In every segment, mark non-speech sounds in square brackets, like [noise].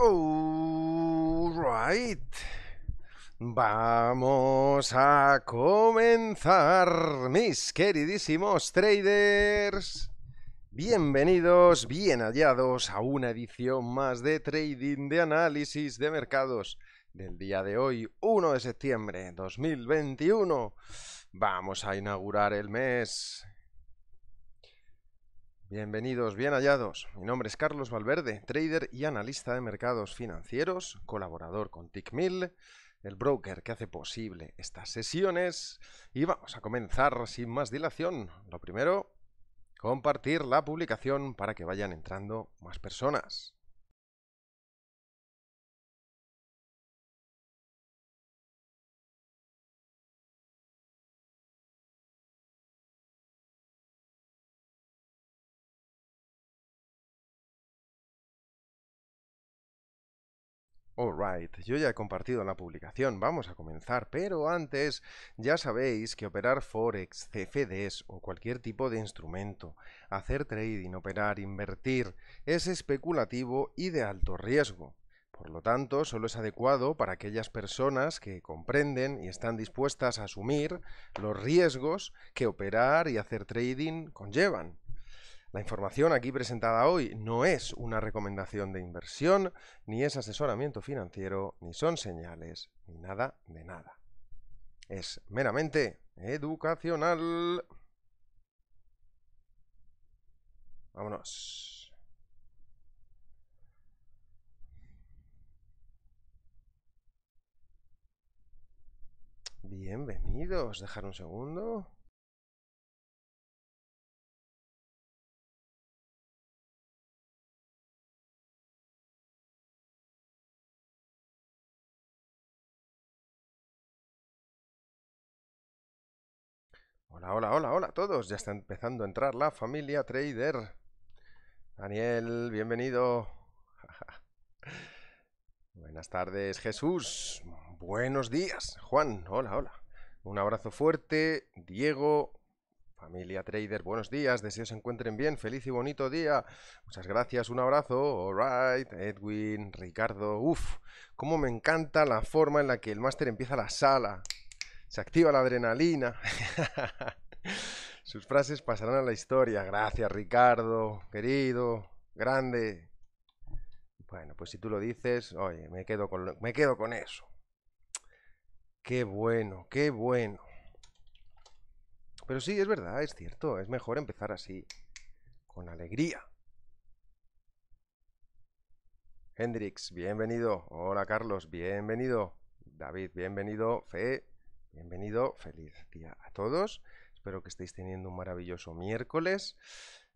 Alright. Vamos a comenzar, mis queridísimos traders. Bienvenidos, bien hallados a una edición más de trading de análisis de mercados del día de hoy, 1 de septiembre 2021. Vamos a inaugurar el mes Bienvenidos, bien hallados. Mi nombre es Carlos Valverde, trader y analista de mercados financieros, colaborador con TickMill, el broker que hace posible estas sesiones. Y vamos a comenzar sin más dilación. Lo primero, compartir la publicación para que vayan entrando más personas. Alright, yo ya he compartido la publicación, vamos a comenzar, pero antes ya sabéis que operar Forex, CFDs o cualquier tipo de instrumento, hacer trading, operar, invertir, es especulativo y de alto riesgo. Por lo tanto, solo es adecuado para aquellas personas que comprenden y están dispuestas a asumir los riesgos que operar y hacer trading conllevan. La información aquí presentada hoy no es una recomendación de inversión, ni es asesoramiento financiero, ni son señales, ni nada de nada. Es meramente educacional. Vámonos. Bienvenidos. Dejar un segundo. Hola, hola, hola, hola a todos. Ya está empezando a entrar la familia trader. Daniel, bienvenido. [laughs] Buenas tardes, Jesús. Buenos días, Juan. Hola, hola. Un abrazo fuerte, Diego. Familia Trader, buenos días. Deseo se encuentren bien. Feliz y bonito día. Muchas gracias, un abrazo. All right. Edwin, Ricardo. Uf, cómo me encanta la forma en la que el máster empieza la sala se activa la adrenalina. [laughs] Sus frases pasarán a la historia. Gracias, Ricardo, querido, grande. Bueno, pues si tú lo dices, oye, me quedo con, me quedo con eso. Qué bueno, qué bueno. Pero sí, es verdad, es cierto, es mejor empezar así, con alegría. Hendrix, bienvenido. Hola Carlos, bienvenido. David, bienvenido. Fe, Bienvenido, feliz día a todos. Espero que estéis teniendo un maravilloso miércoles.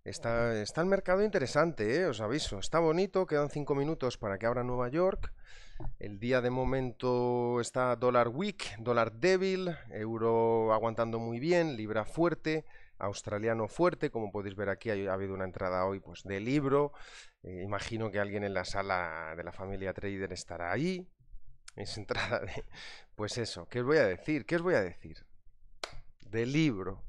Está, el mercado interesante, ¿eh? os aviso. Está bonito, quedan cinco minutos para que abra Nueva York. El día de momento está dólar weak, dólar débil, euro aguantando muy bien, libra fuerte, australiano fuerte, como podéis ver aquí ha habido una entrada hoy pues, de libro, eh, imagino que alguien en la sala de la familia trader estará ahí, es entrada de... Pues eso, ¿qué os voy a decir? ¿Qué os voy a decir? De libro.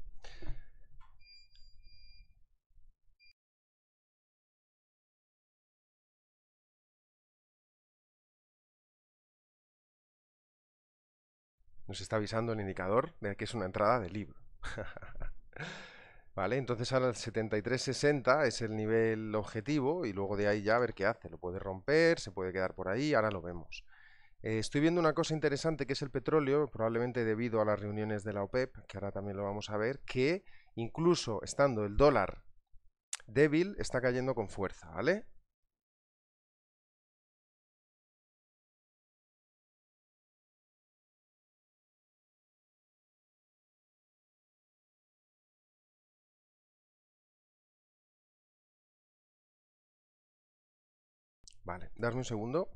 Nos está avisando el indicador de que es una entrada de libro. [laughs] ¿Vale? Entonces ahora el 7360 es el nivel objetivo y luego de ahí ya a ver qué hace. Lo puede romper, se puede quedar por ahí, ahora lo vemos. Eh, estoy viendo una cosa interesante que es el petróleo, probablemente debido a las reuniones de la OPEP, que ahora también lo vamos a ver, que incluso estando el dólar débil, está cayendo con fuerza, ¿vale? Vale, darme un segundo.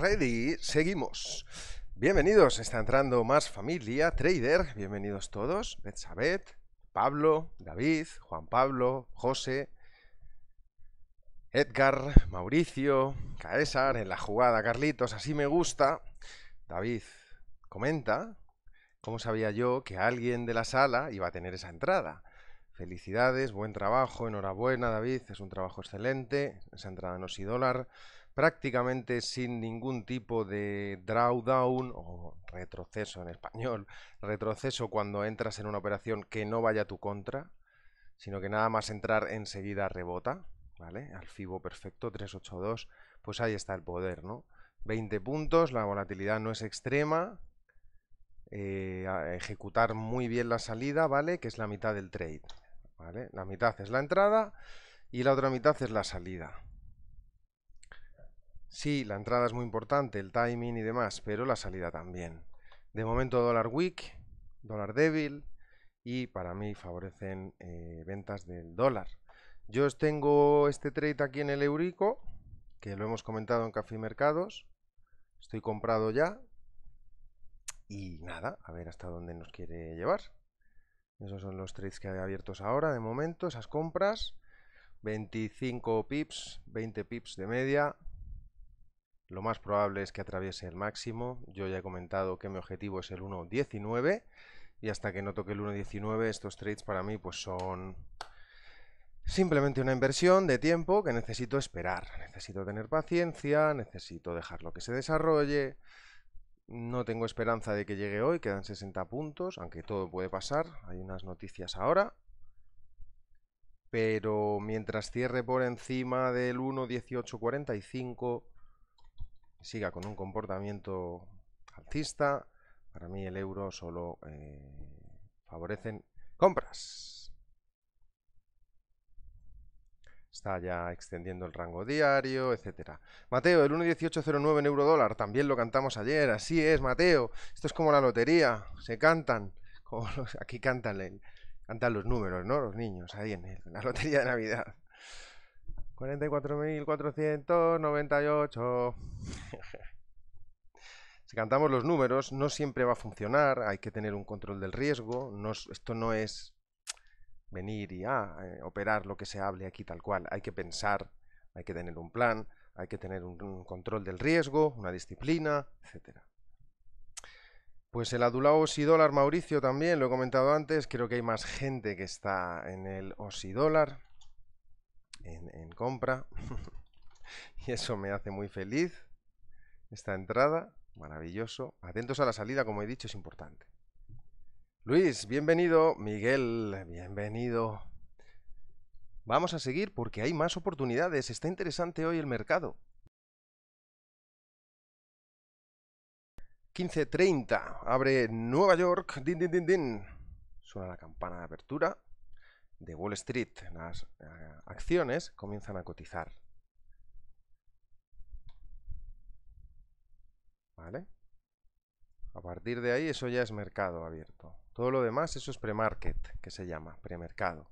Ready, seguimos. Bienvenidos, está entrando más familia, trader, bienvenidos todos, Elizabeth, Pablo, David, Juan Pablo, José, Edgar, Mauricio, Caesar, en la jugada, Carlitos, así me gusta. David, comenta, ¿cómo sabía yo que alguien de la sala iba a tener esa entrada? Felicidades, buen trabajo, enhorabuena David, es un trabajo excelente, esa entrada no y dólar prácticamente sin ningún tipo de drawdown o retroceso en español, [laughs] retroceso cuando entras en una operación que no vaya a tu contra, sino que nada más entrar enseguida rebota, ¿vale? Al FIBO perfecto, 382, pues ahí está el poder, ¿no? 20 puntos, la volatilidad no es extrema, eh, ejecutar muy bien la salida, ¿vale? Que es la mitad del trade, ¿vale? La mitad es la entrada y la otra mitad es la salida, Sí, la entrada es muy importante, el timing y demás, pero la salida también. De momento dólar weak, dólar débil y para mí favorecen eh, ventas del dólar. Yo os tengo este trade aquí en el Eurico, que lo hemos comentado en Café Mercados. Estoy comprado ya. Y nada, a ver hasta dónde nos quiere llevar. Esos son los trades que hay abiertos ahora, de momento, esas compras. 25 pips, 20 pips de media, lo más probable es que atraviese el máximo. Yo ya he comentado que mi objetivo es el 1.19 y hasta que no toque el 1.19 estos trades para mí pues son simplemente una inversión de tiempo que necesito esperar. Necesito tener paciencia, necesito dejarlo que se desarrolle. No tengo esperanza de que llegue hoy, quedan 60 puntos, aunque todo puede pasar. Hay unas noticias ahora, pero mientras cierre por encima del 1.1845 siga con un comportamiento alcista, para mí el euro solo favorece eh, favorecen compras. Está ya extendiendo el rango diario, etcétera. Mateo, el 1.1809 en euro dólar, también lo cantamos ayer, así es, Mateo. Esto es como la lotería, se cantan. aquí cantan, los números, ¿no? Los niños, ahí en la lotería de Navidad. 44.498. [laughs] si cantamos los números, no siempre va a funcionar, hay que tener un control del riesgo, no, esto no es venir y ah, eh, operar lo que se hable aquí tal cual, hay que pensar, hay que tener un plan, hay que tener un, control del riesgo, una disciplina, etc. Pues el adulado dólar, Mauricio también, lo he comentado antes, creo que hay más gente que está en el dólar, en, compra. [laughs] y eso me hace muy feliz. Esta entrada, maravilloso. Atentos a la salida, como he dicho, es importante. Luis, bienvenido. Miguel, bienvenido. Vamos a seguir porque hay más oportunidades. Está interesante hoy el mercado. 15.30, abre Nueva York. Din, din, din, din. Suena la campana de apertura de Wall Street, las eh, acciones comienzan a cotizar. ¿Vale? A partir de ahí eso ya es mercado abierto. Todo lo demás eso es pre-market, que se llama, premercado.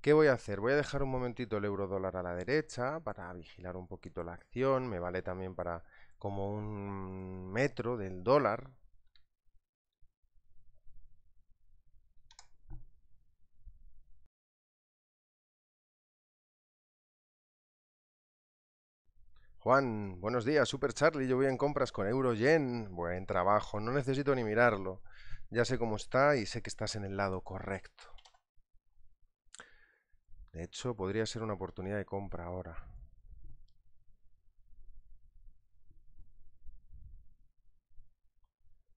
¿Qué voy a hacer? Voy a dejar un momentito el euro dólar a la derecha para vigilar un poquito la acción. Me vale también para como un metro del dólar, Juan, buenos días, Super Charlie, yo voy en compras con Euro Yen. Buen trabajo, no necesito ni mirarlo. Ya sé cómo está y sé que estás en el lado correcto. De hecho, podría ser una oportunidad de compra ahora.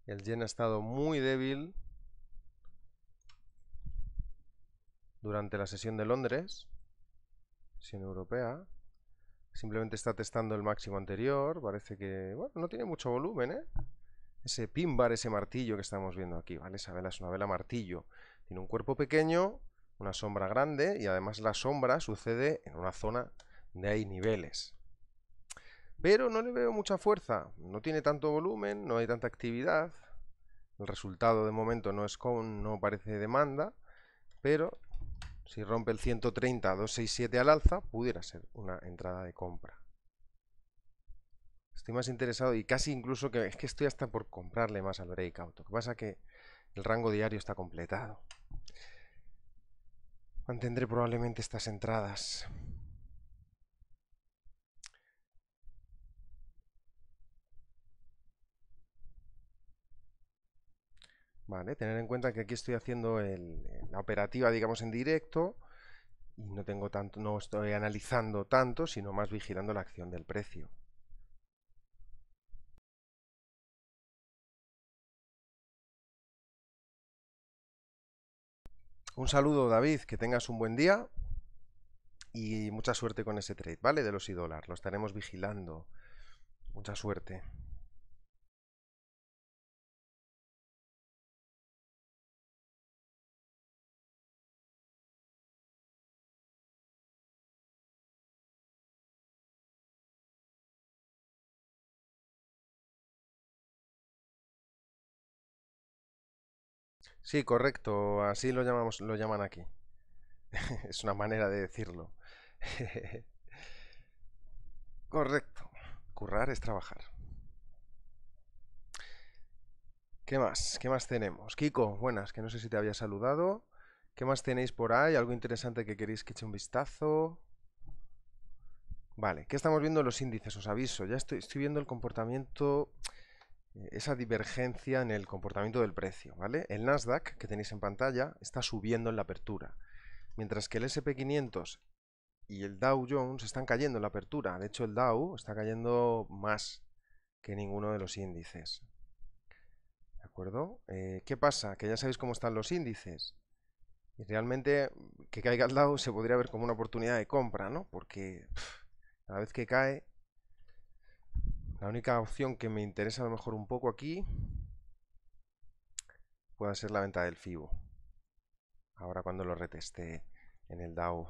El yen ha estado muy débil durante la sesión de Londres, sesión europea. Simplemente está testando el máximo anterior. Parece que, bueno, no tiene mucho volumen, ¿eh? Ese pin bar, ese martillo que estamos viendo aquí, ¿vale? Esa vela es una vela martillo. Tiene un cuerpo pequeño, una sombra grande y además la sombra sucede en una zona de hay niveles. Pero no le veo mucha fuerza, no tiene tanto volumen, no hay tanta actividad. El resultado de momento no es con, no parece demanda, pero si rompe el 130 a 267 al alza, pudiera ser una entrada de compra. Estoy más interesado y casi incluso que es que estoy hasta por comprarle más al breakout. Lo que pasa que el rango diario está completado. Mantendré probablemente estas entradas. Vale, tener en cuenta que aquí estoy haciendo eh, la operativa, digamos, en directo y no tengo tanto, no estoy analizando tanto, sino más vigilando la acción del precio. Un saludo, David, que tengas un buen día y mucha suerte con ese trade, ¿vale? De los y lo estaremos vigilando. Mucha suerte. Sí, correcto, así lo llamamos, lo llaman aquí. [laughs] es una manera de decirlo. [laughs] correcto. Currar es trabajar. ¿Qué más? ¿Qué más tenemos? Kiko, buenas, que no sé si te había saludado. ¿Qué más tenéis por ahí? ¿Algo interesante que queréis que eche un vistazo? Vale, ¿qué estamos viendo los índices? Os aviso, ya estoy, estoy viendo el comportamiento esa divergencia en el comportamiento del precio. ¿vale? El Nasdaq, que tenéis en pantalla, está subiendo en la apertura, mientras que el SP500 y el Dow Jones están cayendo en la apertura. De hecho, el Dow está cayendo más que ninguno de los índices. ¿De acuerdo? Eh, ¿Qué pasa? Que ya sabéis cómo están los índices. Y realmente que caiga el Dow se podría ver como una oportunidad de compra, ¿no? Porque cada vez que cae la única opción que me interesa a lo mejor un poco aquí puede ser la venta del FIBO. Ahora cuando lo reteste en el DAO.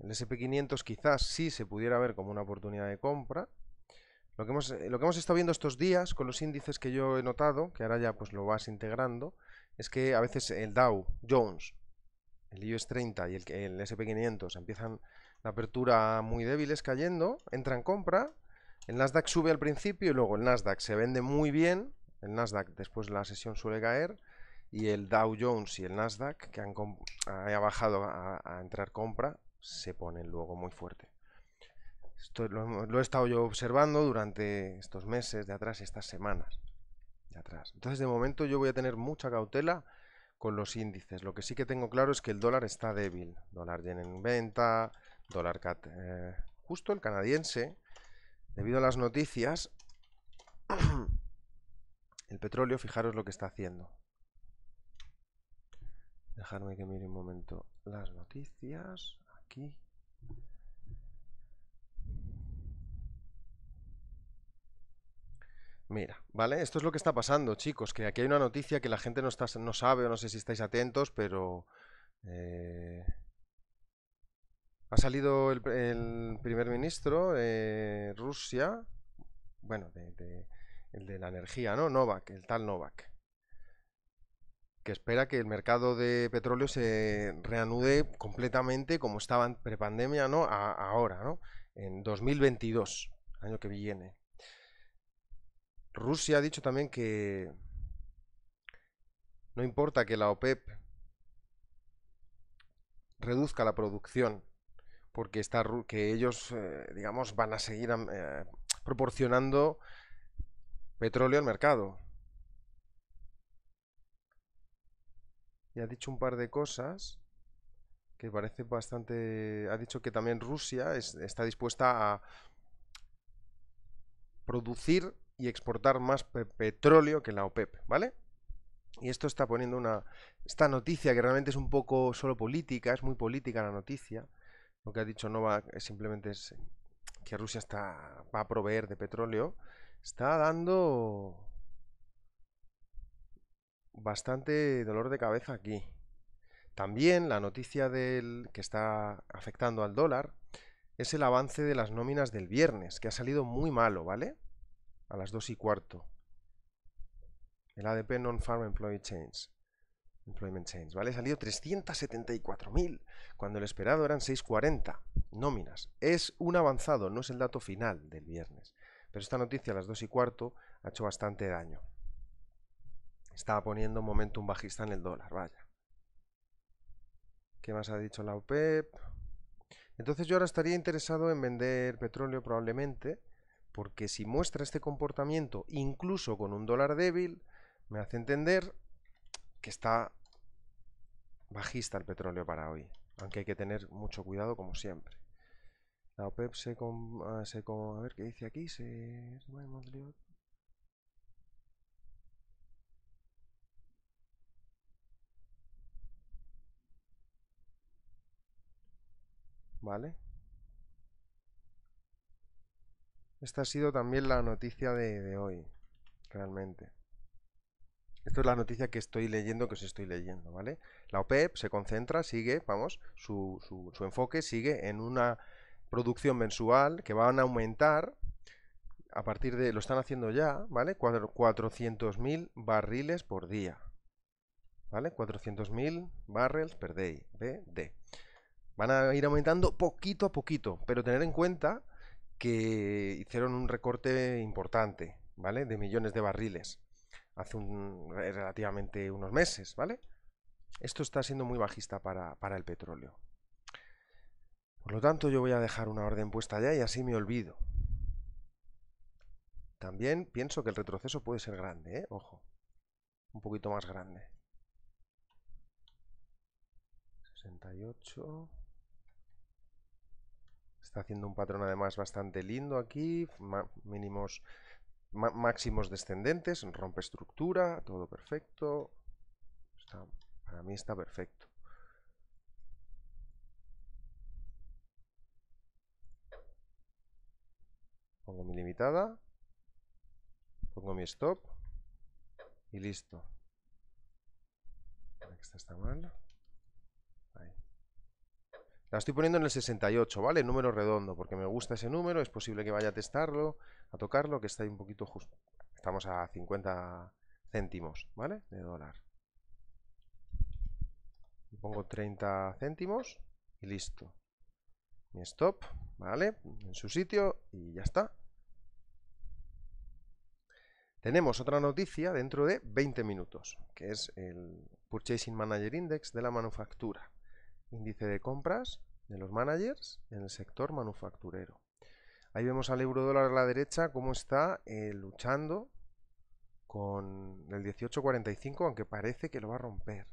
El SP500 quizás sí se pudiera ver como una oportunidad de compra. Lo que, hemos, lo que hemos estado viendo estos días con los índices que yo he notado, que ahora ya pues lo vas integrando, es que a veces el Dow Jones, el ios 30 y el, el SP500 empiezan la apertura muy débil es cayendo, entra en compra. El Nasdaq sube al principio y luego el Nasdaq se vende muy bien. El Nasdaq después de la sesión suele caer. Y el Dow Jones y el Nasdaq, que han, eh, bajado a, entrar compra, se ponen luego muy fuerte. Esto lo, he estado yo observando durante estos meses de atrás y estas semanas de atrás. Entonces, de momento, yo voy a tener mucha cautela con los índices. Lo que sí que tengo claro es que el dólar está débil. Dólar yen en venta, $cat. Eh, justo el canadiense, debido a las noticias, [clears throat] el petróleo, fijaros lo que está haciendo. Dejarme que mire un momento las noticias. Aquí. Mira, ¿vale? Esto es lo que está pasando, chicos, que aquí hay una noticia que la gente no, está, no sabe, o no sé si estáis atentos, pero... Eh, ha salido el, primer ministro de eh, Rusia, bueno, el de la energía, ¿no? Novak, el tal Novak, que espera que el mercado de petróleo se reanude completamente como estaba prepandemia, ¿no? ahora, ¿no? En 2022, año que viene. Rusia ha dicho también que no importa que la OPEP reduzca la producción porque que ellos, eh, digamos, van a seguir eh, proporcionando petróleo al mercado. Y ha dicho un par de cosas que parece bastante... Ha dicho que también Rusia está dispuesta a producir y exportar más petróleo que la OPEP, ¿vale? Y esto está poniendo una... Esta noticia que realmente es un poco solo política, es muy política la noticia, lo que ha dicho NOVA eh, simplemente es eh, que Rusia está, va a proveer de petróleo. Está dando bastante dolor de cabeza aquí. También la noticia del que está afectando al dólar es el avance de las nóminas del viernes, que ha salido muy malo, ¿vale? A las 2 y cuarto. El ADP Non-Farm Employee Change. Employment Change, ¿vale? Salió 374.000, cuando el esperado eran 640 nóminas. Es un avanzado, no es el dato final del viernes. Pero esta noticia a las 2 y cuarto ha hecho bastante daño. Estaba poniendo un momento un bajista en el dólar, vaya. ¿Qué más ha dicho la OPEP? Entonces yo ahora estaría interesado en vender petróleo probablemente, porque si muestra este comportamiento incluso con un dólar débil, me hace entender que está bajista el petróleo para hoy, aunque hay que tener mucho cuidado como siempre. La OPEP e se... Con, ah, a ver qué dice aquí, se... ¿Vale? Esta ha sido también la noticia de hoy, realmente. Esto es la noticia que estoy leyendo, que os estoy leyendo, ¿vale? La OPEP e se concentra, sigue, vamos, su, enfoque sigue en una producción mensual que van a aumentar a partir de, lo están haciendo ya, ¿vale? 400.000 barriles por día, ¿vale? 400.000 barrels per day, de, Van a ir aumentando poquito a poquito, pero tener en cuenta que hicieron un recorte importante, ¿vale? De millones de barriles hace un, relativamente unos meses, ¿vale? Esto está siendo muy bajista para, para el petróleo. Por lo tanto, yo voy a dejar una orden puesta ya y así me olvido. También pienso que el retroceso puede ser grande, ¿eh? Ojo. Un poquito más grande. 68. Está haciendo un patrón además bastante lindo aquí. Mínimos máximos descendentes, rompe estructura, todo perfecto. para mí está perfecto. Pongo mi limitada, pongo mi stop y listo. Esta está mal. La estoy poniendo en el 68, ¿vale? número redondo, porque me gusta ese número, es posible que vaya a testarlo, a tocarlo, que está ahí un poquito justo. Estamos a 50 céntimos, ¿vale? De dólar. Pongo 30 céntimos y listo. Mi stop, ¿vale? En su sitio y ya está. Tenemos otra noticia dentro de 20 minutos, que es el Purchasing Manager Index de la manufactura índice de compras de los managers en el sector manufacturero. Ahí vemos al euro dólar a la derecha cómo está eh, luchando con el 18.45, aunque parece que lo va a romper.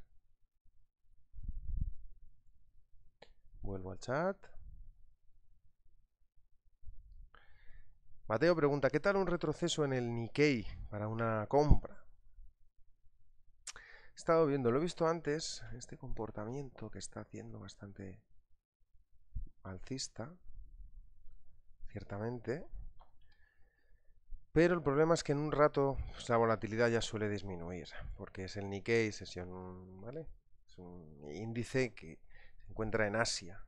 Vuelvo al chat. Mateo pregunta, ¿qué tal un retroceso en el Nikkei para una compra? He estado viendo, lo he visto antes, este comportamiento que está haciendo bastante alcista, ciertamente. Pero el problema es que en un rato pues, la volatilidad ya suele disminuir, porque es el Nikkei sesión, ¿vale? Es un índice que se encuentra en Asia.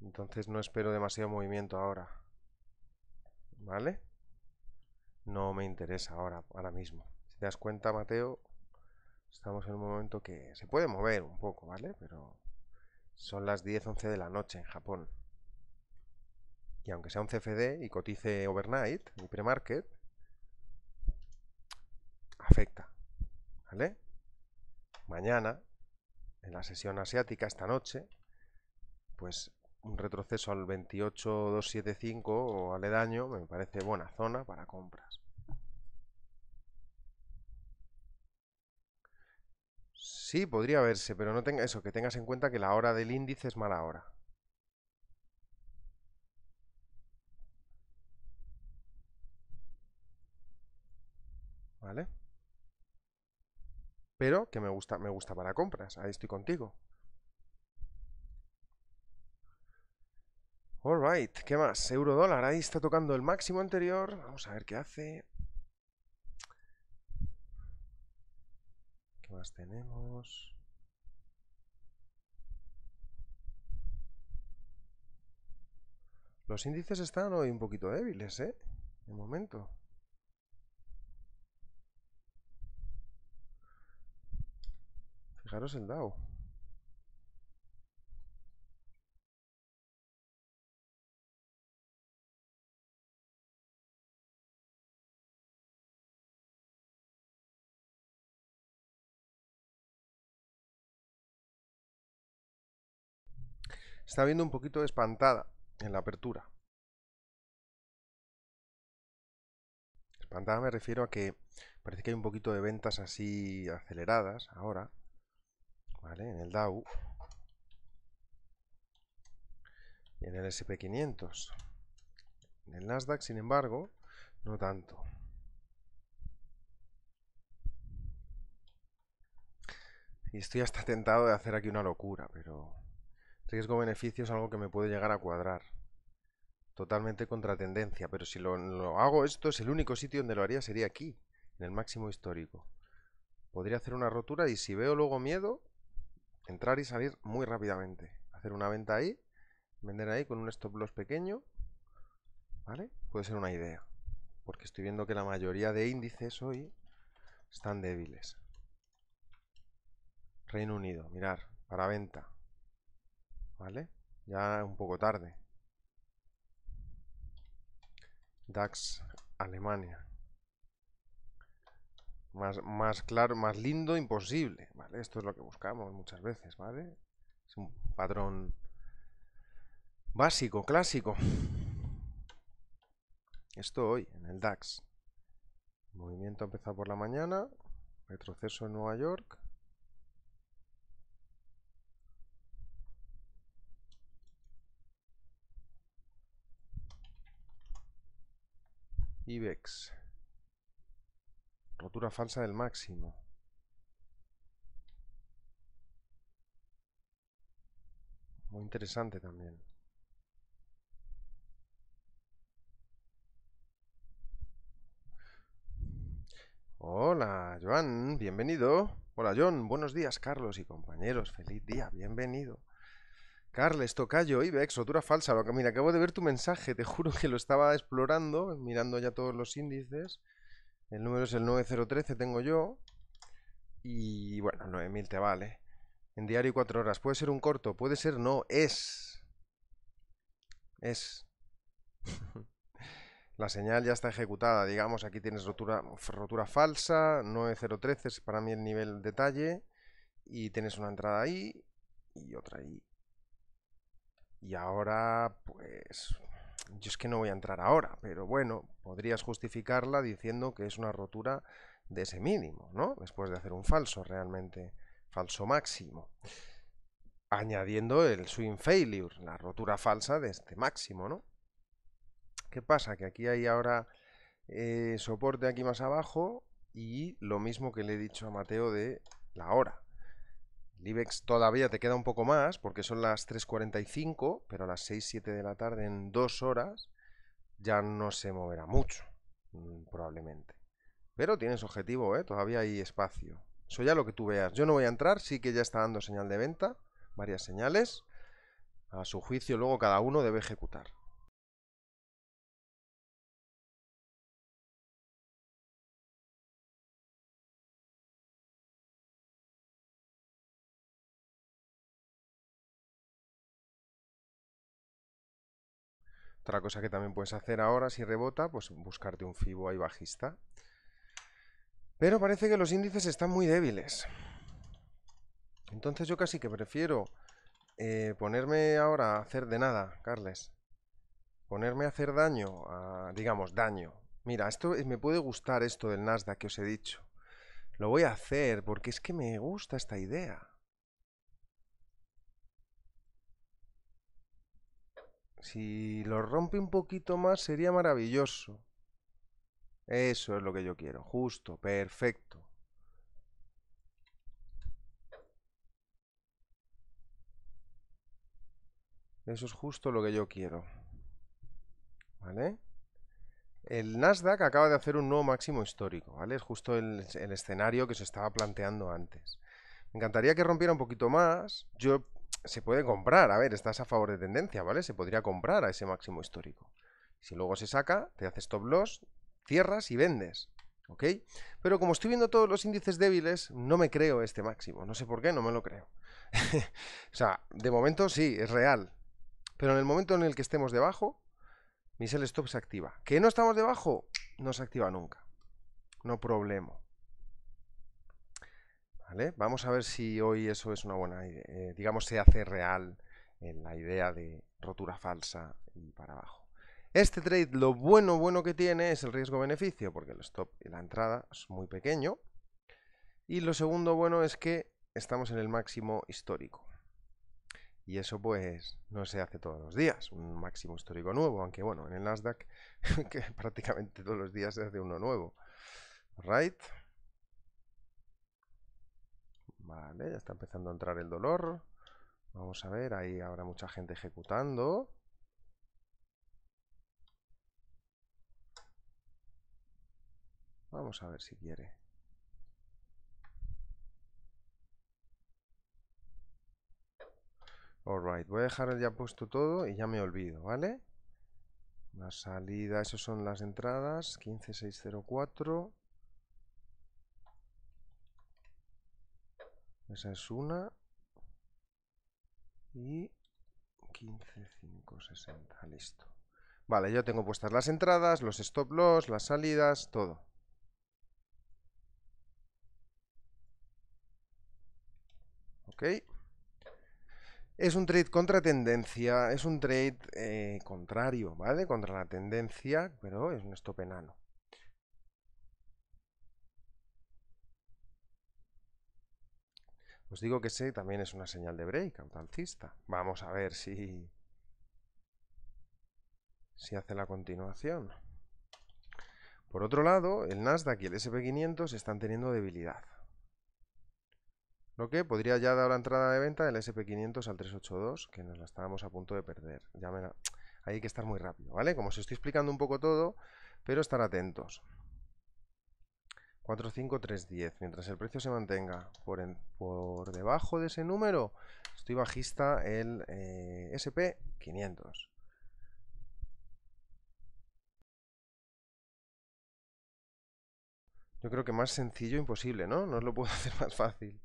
Entonces no espero demasiado movimiento ahora. ¿vale? No me interesa ahora, ahora mismo. Si te das cuenta, Mateo, estamos en un momento que se puede mover un poco, ¿vale? Pero son las 10, 11 de la noche en Japón. Y aunque sea un CFD y cotice overnight, mi pre-market, afecta, ¿vale? Mañana, en la sesión asiática, esta noche, pues un retroceso al 28275 o aledaño, me parece buena zona para compras. Sí, podría verse, pero no tenga eso, que tengas en cuenta que la hora del índice es mala hora. ¿Vale? Pero que me gusta, me gusta para compras, ahí estoy contigo. Alright, ¿qué más? Euro dólar, ahí está tocando el máximo anterior. Vamos a ver qué hace. ¿Qué más tenemos? Los índices están hoy un poquito débiles, ¿eh? De momento. Fijaros el DAO. está viendo un poquito espantada en la apertura. Espantada me refiero a que parece que hay un poquito de ventas así aceleradas ahora, ¿vale? En el DAO. y en el SP500. En el Nasdaq, sin embargo, no tanto. Y estoy hasta tentado de hacer aquí una locura, pero Riesgo-beneficio es algo que me puede llegar a cuadrar. Totalmente contratendencia, pero si lo, lo hago esto, es el único sitio donde lo haría sería aquí, en el máximo histórico. Podría hacer una rotura y si veo luego miedo, entrar y salir muy rápidamente. Hacer una venta ahí, vender ahí con un stop loss pequeño, ¿vale? Puede ser una idea, porque estoy viendo que la mayoría de índices hoy están débiles. Reino Unido, mirar, para venta. ¿Vale? Ya un poco tarde. DAX Alemania. Más, más, claro, más lindo, imposible. Esto es lo que buscamos muchas veces, ¿vale? Es un patrón básico, clásico. Esto hoy, en el DAX. movimiento empezado por la mañana, retroceso en Nueva York, IBEX. Rotura falsa del máximo. Muy interesante también. Hola, Joan, bienvenido. Hola, John, buenos días, Carlos y compañeros. Feliz día, bienvenido. Carles, tocayo, Ibex, rotura falsa. mira, acabo de ver tu mensaje. Te [laughs] juro que lo estaba explorando, mirando ya todos los índices. El número es el 9013, tengo yo. Y bueno, 9000 te vale. En diario 4 horas. Puede ser un corto, puede ser no. Es. Es. [laughs] La señal ya está ejecutada. Digamos, aquí tienes rotura, rotura falsa. 9013 es para mí el nivel detalle. Y tienes una entrada ahí y otra ahí. Y ahora, pues, yo es que no voy a entrar ahora, pero bueno, podrías justificarla diciendo que es una rotura de ese mínimo, ¿no? Después de hacer un falso realmente, falso máximo. Añadiendo el swing failure, la rotura falsa de este máximo, ¿no? ¿Qué pasa? Que aquí hay ahora eh, soporte aquí más abajo y lo mismo que le he dicho a Mateo de la hora. IBEX todavía te queda un poco más, porque son las 3.45, pero a las 6, 7 de la tarde, en dos horas, ya no se moverá mucho, mm, probablemente. Pero tienes objetivo, ¿eh? todavía hay espacio. Eso ya lo que tú veas. Yo no voy a entrar, sí que ya está dando señal de venta, varias señales. A su juicio luego cada uno debe ejecutar. Otra cosa que también puedes hacer ahora si rebota, pues buscarte un FIBO ahí bajista. Pero parece que los índices están muy débiles. Entonces yo casi que prefiero eh, ponerme ahora a hacer de nada, Carles. Ponerme a hacer daño, digamos, daño. Mira, esto eh, me puede gustar esto del Nasdaq que os he dicho. Lo voy a hacer porque es que me gusta esta idea. Si lo rompe un poquito más sería maravilloso. Eso es lo que yo quiero. Justo, perfecto. Eso es justo lo que yo quiero. ¿Vale? El Nasdaq acaba de hacer un nuevo máximo histórico, ¿vale? Es justo el, escenario que se estaba planteando antes. Me encantaría que rompiera un poquito más. Yo se puede comprar. A ver, estás a favor de tendencia, ¿vale? Se podría comprar a ese máximo histórico. Si luego se saca, te haces stop loss, cierras y vendes. ¿Ok? Pero como estoy viendo todos los índices débiles, no me creo este máximo. No sé por qué, no me lo creo. [laughs] o sea, de momento sí, es real. Pero en el momento en el que estemos debajo, mi sell stop se activa. ¿Que no estamos debajo? No se activa nunca. No problema. Vamos a ver si hoy eso es una buena idea. Eh, digamos, se hace real en la idea de rotura falsa y para abajo. Este trade lo bueno bueno que tiene es el riesgo-beneficio, porque el stop y la entrada es muy pequeño. Y lo segundo bueno es que estamos en el máximo histórico. Y eso pues no se hace todos los días, un máximo histórico nuevo, aunque bueno, en el Nasdaq [laughs] que prácticamente todos los días se hace uno nuevo. Right? Vale, ya está empezando a entrar el dolor. Vamos a ver, ahí habrá mucha gente ejecutando. Vamos a ver si quiere. Alright, voy a dejar ya puesto todo y ya me olvido, ¿vale? La salida, esas son las entradas, 15604. Esa es una. Y 15, 5, 60. Listo. Vale, yo tengo puestas las entradas, los stop loss, las salidas, todo. Ok. Es un trade contra tendencia, es un trade eh, contrario, ¿vale? Contra la tendencia, pero es un stop enano. Os digo que sí, también es una señal de breakout alcista. Vamos a ver si, si hace la continuación. Por otro lado, el Nasdaq y el SP500 están teniendo debilidad. Lo que podría ya dar la entrada de venta del SP500 al 382, que nos la estábamos a punto de perder. Ya me hay que estar muy rápido, ¿vale? Como os estoy explicando un poco todo, pero estar atentos. 45310. Mientras el precio se mantenga por, por debajo de ese número, estoy bajista el eh, SP500. Yo creo que más sencillo imposible, ¿no? No lo puedo [laughs] hacer más fácil.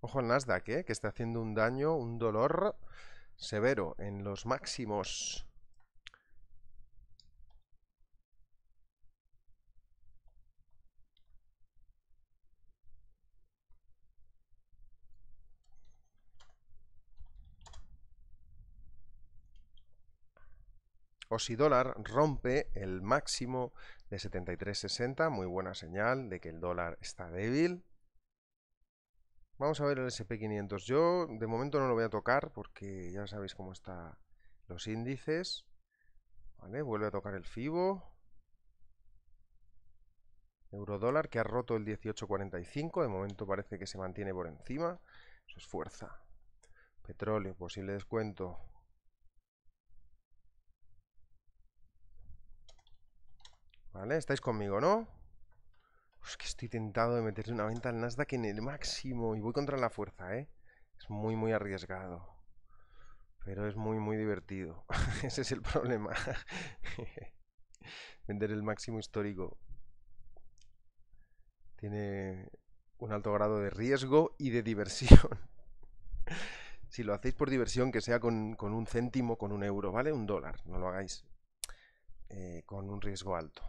Ojo al Nasdaq, eh, que está haciendo un daño, un dolor severo en los máximos. O si dólar rompe el máximo de 73.60, muy buena señal de que el dólar está débil. Vamos a ver el SP500. Yo de momento no lo voy a tocar porque ya sabéis cómo están los índices. Vale, vuelve a tocar el FIBO. Eurodólar que ha roto el 18.45. De momento parece que se mantiene por encima. Eso es fuerza. Petróleo, posible descuento. Vale, estáis conmigo, ¿no? que estoy tentado de meterse una venta al Nasdaq en el máximo. Y voy contra la fuerza, ¿eh? Es muy, muy arriesgado. Pero es muy, muy divertido. [laughs] Ese es el problema. [laughs] Vender el máximo histórico. Tiene un alto grado de riesgo y de diversión. [laughs] si lo hacéis por diversión, que sea con, un céntimo, con un euro, ¿vale? Un dólar. No lo hagáis eh, con un riesgo alto.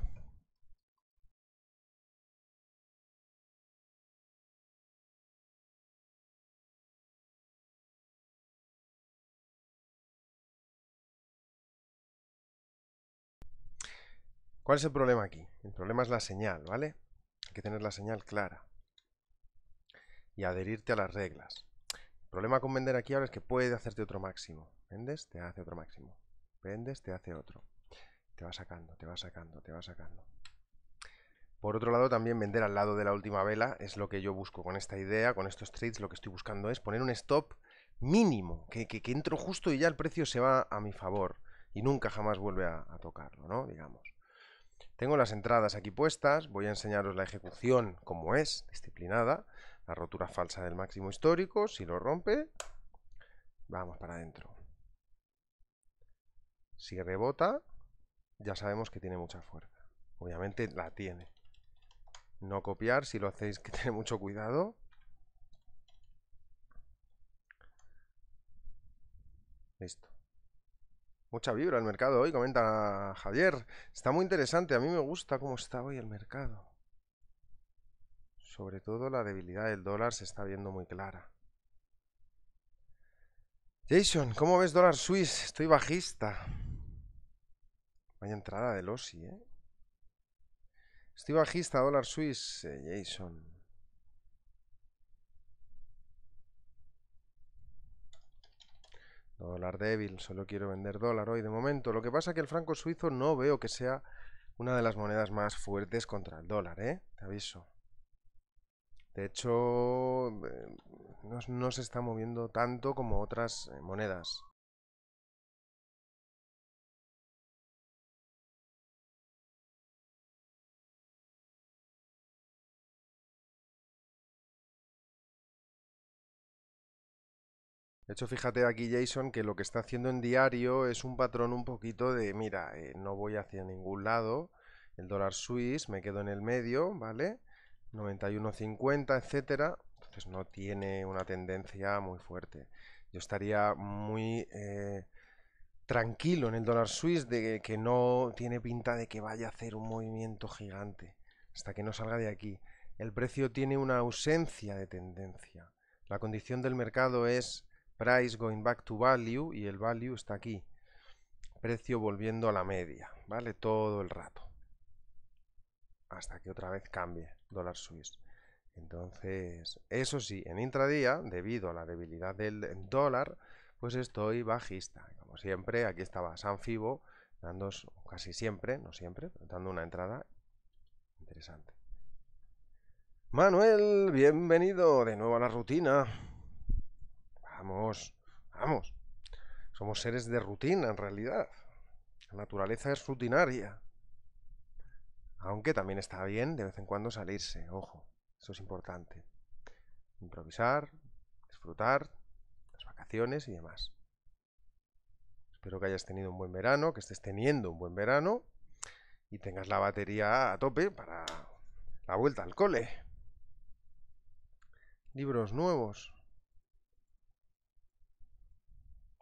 ¿Cuál es el problema aquí? El problema es la señal, ¿vale? Hay que tener la señal clara y adherirte a las reglas. El problema con vender aquí ahora es que puede hacerte otro máximo. Vendes, te hace otro máximo. Vendes, te hace otro. Te va sacando, te va sacando, te va sacando. Por otro lado, también vender al lado de la última vela es lo que yo busco con esta idea, con estos trades. Lo que estoy buscando es poner un stop mínimo, que, entro justo y ya el precio se va a mi favor y nunca jamás vuelve a tocarlo, ¿no? Digamos. Tengo las entradas aquí puestas, voy a enseñaros la ejecución como es, disciplinada, la rotura falsa del máximo histórico, si lo rompe, vamos para adentro. Si rebota, ya sabemos que tiene mucha fuerza. Obviamente la tiene. No copiar, si lo hacéis que [laughs] tener mucho cuidado. Listo. Mucha vibra el mercado hoy, comenta Javier. Está muy interesante, a mí me gusta cómo está hoy el mercado. Sobre todo la debilidad del dólar se está viendo muy clara. Jason, ¿cómo ves dólar suizo? Estoy bajista. Vaya entrada de OSI, ¿eh? Estoy bajista dólar suizo, eh, Jason. Dólar débil, solo quiero vender dólar hoy de momento. Lo que pasa es que el franco suizo no veo que sea una de las monedas más fuertes contra el dólar, ¿eh? Te aviso. De hecho, eh, no, no se está moviendo tanto como otras eh, monedas. De hecho, fíjate aquí, Jason, que lo que está haciendo en diario es un patrón un poquito de, mira, eh, no voy hacia ningún lado, el dólar suiz, me quedo en el medio, ¿vale? 91.50, etcétera. Entonces no tiene una tendencia muy fuerte. Yo estaría muy eh, tranquilo en el dólar suiz de que no tiene pinta de que vaya a hacer un movimiento gigante hasta que no salga de aquí. El precio tiene una ausencia de tendencia. La condición del mercado es price going back to value y el value está aquí. Precio volviendo a la media, ¿vale? Todo el rato. Hasta que otra vez cambie dólar suizo. Entonces, eso sí, en intradía, debido a la debilidad del dólar, pues estoy bajista. Como siempre, aquí estaba Sanfibo, dando casi siempre, no siempre, dando una entrada interesante. Manuel, bienvenido de nuevo a la rutina. Vamos, vamos. Somos seres de rutina en realidad. La naturaleza es rutinaria. Aunque también está bien de vez en cuando salirse, ojo, eso es importante. Improvisar, disfrutar, las vacaciones y demás. Espero que hayas tenido un buen verano, que estés teniendo un buen verano y tengas la batería a tope para la vuelta al cole. Libros nuevos.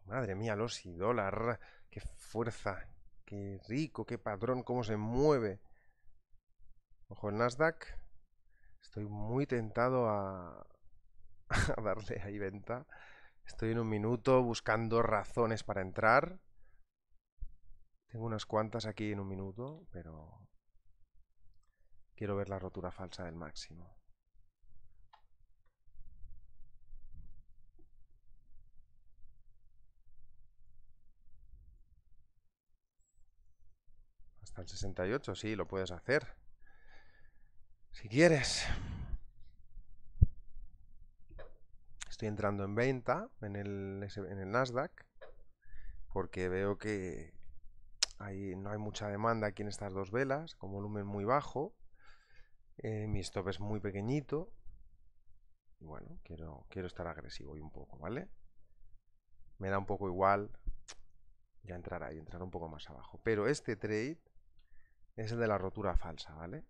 Madre mía, los y dólar. Qué fuerza. Qué rico, qué padrón, cómo se mueve. Ojo, el Nasdaq. Estoy muy tentado a, [laughs] a darle ahí venta. Estoy en un minuto buscando razones para entrar. Tengo unas cuantas aquí en un minuto, pero quiero ver la rotura falsa del máximo. al 68, sí, lo puedes hacer. Si quieres. Estoy entrando en venta en el, Nasdaq porque veo que no hay mucha demanda aquí en estas dos velas, con volumen muy bajo. Eh, mi stop es muy pequeñito. Y bueno, quiero, quiero estar agresivo y un poco, ¿vale? Me da un poco igual ya entrar ahí, entrar un poco más abajo. Pero este trade es el de la rotura falsa, ¿vale?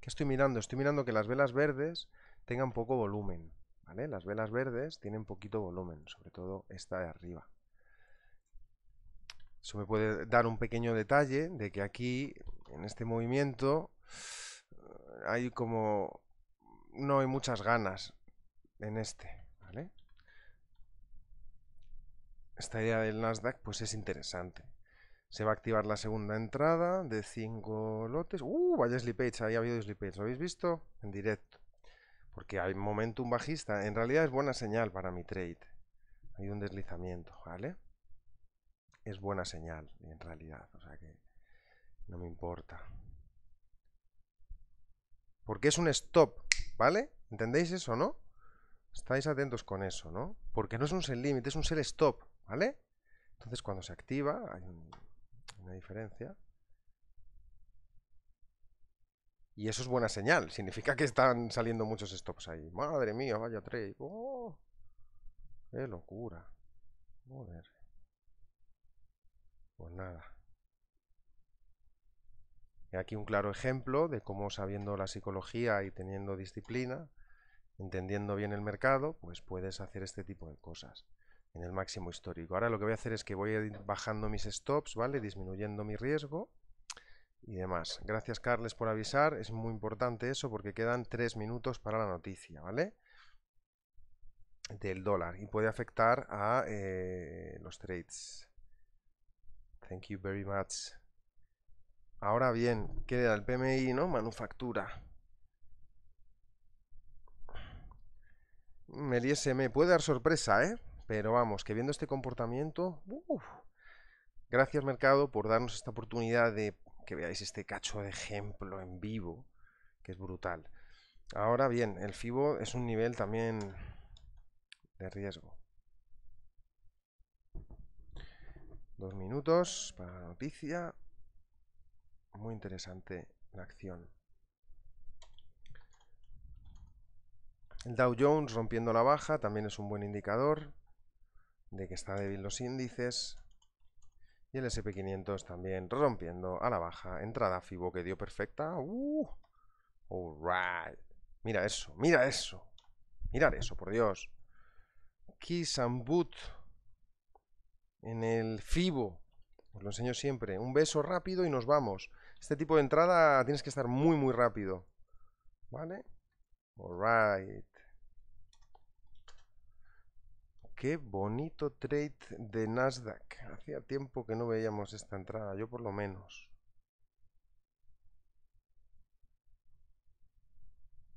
¿Qué estoy mirando? Estoy mirando que las velas verdes tengan poco volumen, ¿vale? Las velas verdes tienen poquito volumen, sobre todo esta de arriba. Eso me puede dar un pequeño detalle de que aquí, en este movimiento, hay como... no hay muchas ganas en este, ¿vale? Esta idea del Nasdaq pues es interesante. Se va a activar la segunda entrada de 5 lotes. ¡Uh! Vaya slippage, ahí ha habido slippage. ¿Lo habéis visto? En directo. Porque hay momentum bajista. En realidad es buena señal para mi trade. Hay un deslizamiento, ¿vale? Es buena señal, en realidad. O sea que no me importa. Porque es un stop, ¿vale? ¿Entendéis eso, no? Estáis atentos con eso, ¿no? Porque no es un sell limit, es un sell stop, ¿vale? Entonces cuando se activa hay un una diferencia. Y eso es buena señal. Significa que están saliendo muchos stops ahí. Madre mía, vaya trade. ¡Oh! ¡Qué locura! Joder. Pues nada. Y aquí un claro ejemplo de cómo sabiendo la psicología y teniendo disciplina, entendiendo bien el mercado, pues puedes hacer este tipo de cosas en el máximo histórico. Ahora lo que voy a hacer es que voy a ir bajando mis stops, ¿vale? Disminuyendo mi riesgo y demás. Gracias, Carles, por avisar. Es muy importante eso porque quedan tres minutos para la noticia, ¿vale? Del dólar y puede afectar a eh, los trades. Thank you very much. Ahora bien, queda el PMI, ¿no? Manufactura. El ISM puede dar sorpresa, ¿eh? Pero vamos, que viendo este comportamiento, gracias mercado por darnos esta oportunidad de que veáis este cacho de ejemplo en vivo, que es brutal. Ahora bien, el FIBO es un nivel también de riesgo. Dos minutos para la noticia. Muy interesante la acción. El Dow Jones rompiendo la baja también es un buen indicador de que está débil los índices. Y el SP500 también rompiendo a la baja. Entrada FIBO que dio perfecta. Uh, all Mira eso, mira eso. Mirad eso, por Dios. Kiss and boot en el FIBO. Os lo enseño siempre. Un beso rápido y nos vamos. Este tipo de entrada tienes que estar muy, muy rápido. ¿Vale? right. Qué bonito trade de Nasdaq. Hacía tiempo que no veíamos esta entrada, yo por lo menos.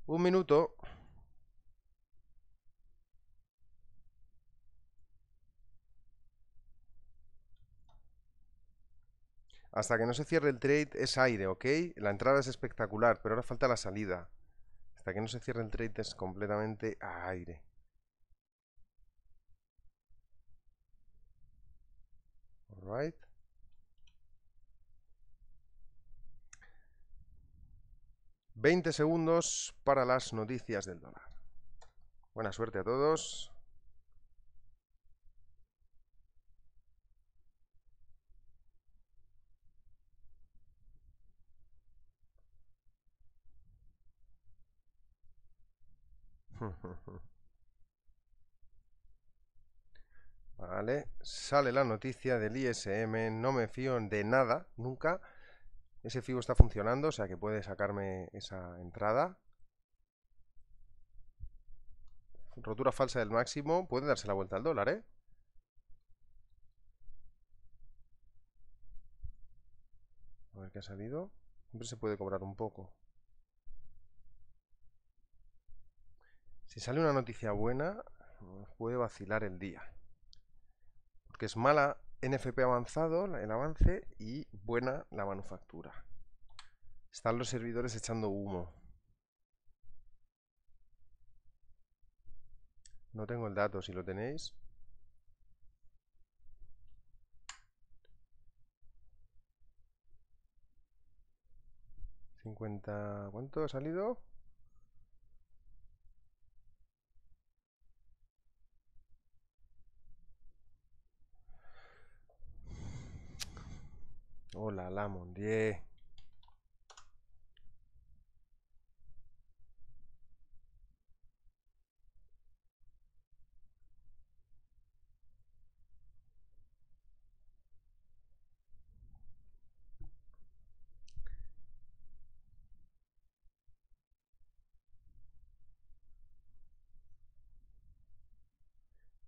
Un minuto. Hasta que no se cierre el trade es aire, ¿ok? La entrada es espectacular, pero ahora falta la salida. Hasta que no se cierre el trade es completamente aire. right? Veinte segundos para las noticias del dólar. Buena suerte a todos. [laughs] ¿Vale? Sale la noticia del ISM, no me fío de nada, nunca. Ese FIBO está funcionando, o sea que puede sacarme esa entrada. Rotura falsa del máximo, puede darse la vuelta al dólar, ¿eh? A ver qué ha salido. Siempre se puede cobrar un poco. Si sale una noticia buena, puede vacilar el día que es mala NFP avanzado, el avance, y buena la manufactura. Están los servidores echando humo. No tengo el dato, si lo tenéis. ¿50? ¿Cuánto ha salido? Hola, la mondié.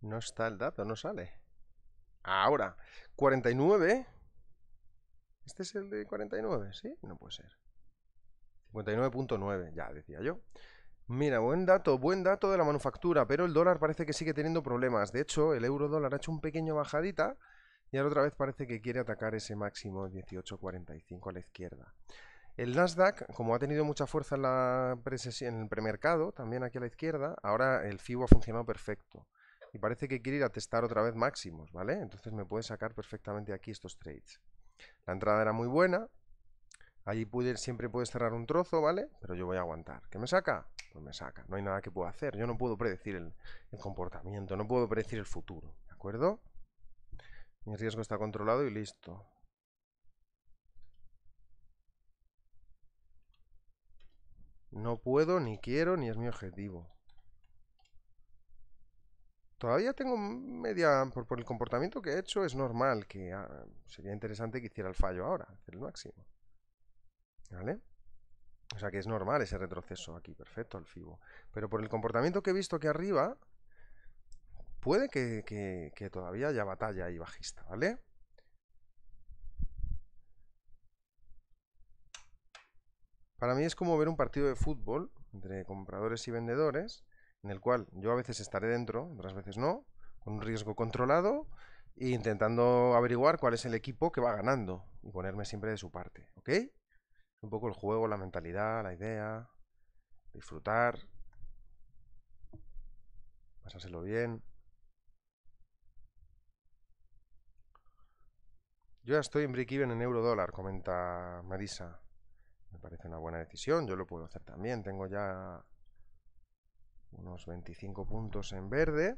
No está el dato, no sale. Ahora, cuarenta y nueve. Este es el de 49, ¿sí? No puede ser. 59.9, ya decía yo. Mira, buen dato, buen dato de la manufactura, pero el dólar parece que sigue teniendo problemas. De hecho, el euro dólar ha hecho un pequeño bajadita y ahora otra vez parece que quiere atacar ese máximo 18.45 a la izquierda. El Nasdaq, como ha tenido mucha fuerza en, en el premercado, también aquí a la izquierda, ahora el FIBO ha funcionado perfecto. Y parece que quiere ir a testar otra vez máximos, ¿vale? Entonces me puede sacar perfectamente aquí estos trades. La entrada era muy buena. Allí siempre puedes cerrar un trozo, ¿vale? Pero yo voy a aguantar. ¿Qué me saca? Pues me saca. No hay nada que pueda hacer. Yo no puedo predecir el comportamiento, no puedo predecir el futuro. ¿De acuerdo? Mi riesgo está controlado y listo. No puedo, ni quiero, ni es mi objetivo. Todavía tengo media, por, el comportamiento que he hecho, es normal que ah, sería interesante que hiciera el fallo ahora, el máximo. ¿Vale? O sea que es normal ese retroceso aquí, perfecto, al FIBO. Pero por el comportamiento que he visto aquí arriba, puede que, que todavía haya batalla ahí bajista, ¿vale? Para mí es como ver un partido de fútbol entre compradores y vendedores en el cual yo a veces estaré dentro, otras veces no, con un riesgo controlado e intentando averiguar cuál es el equipo que va ganando y ponerme siempre de su parte, ¿ok? Un poco el juego, la mentalidad, la idea, disfrutar, pasárselo bien. Yo ya estoy en break en euro dólar, comenta Marisa. Me parece una buena decisión, yo lo puedo hacer también. Tengo ya unos 25 puntos en verde,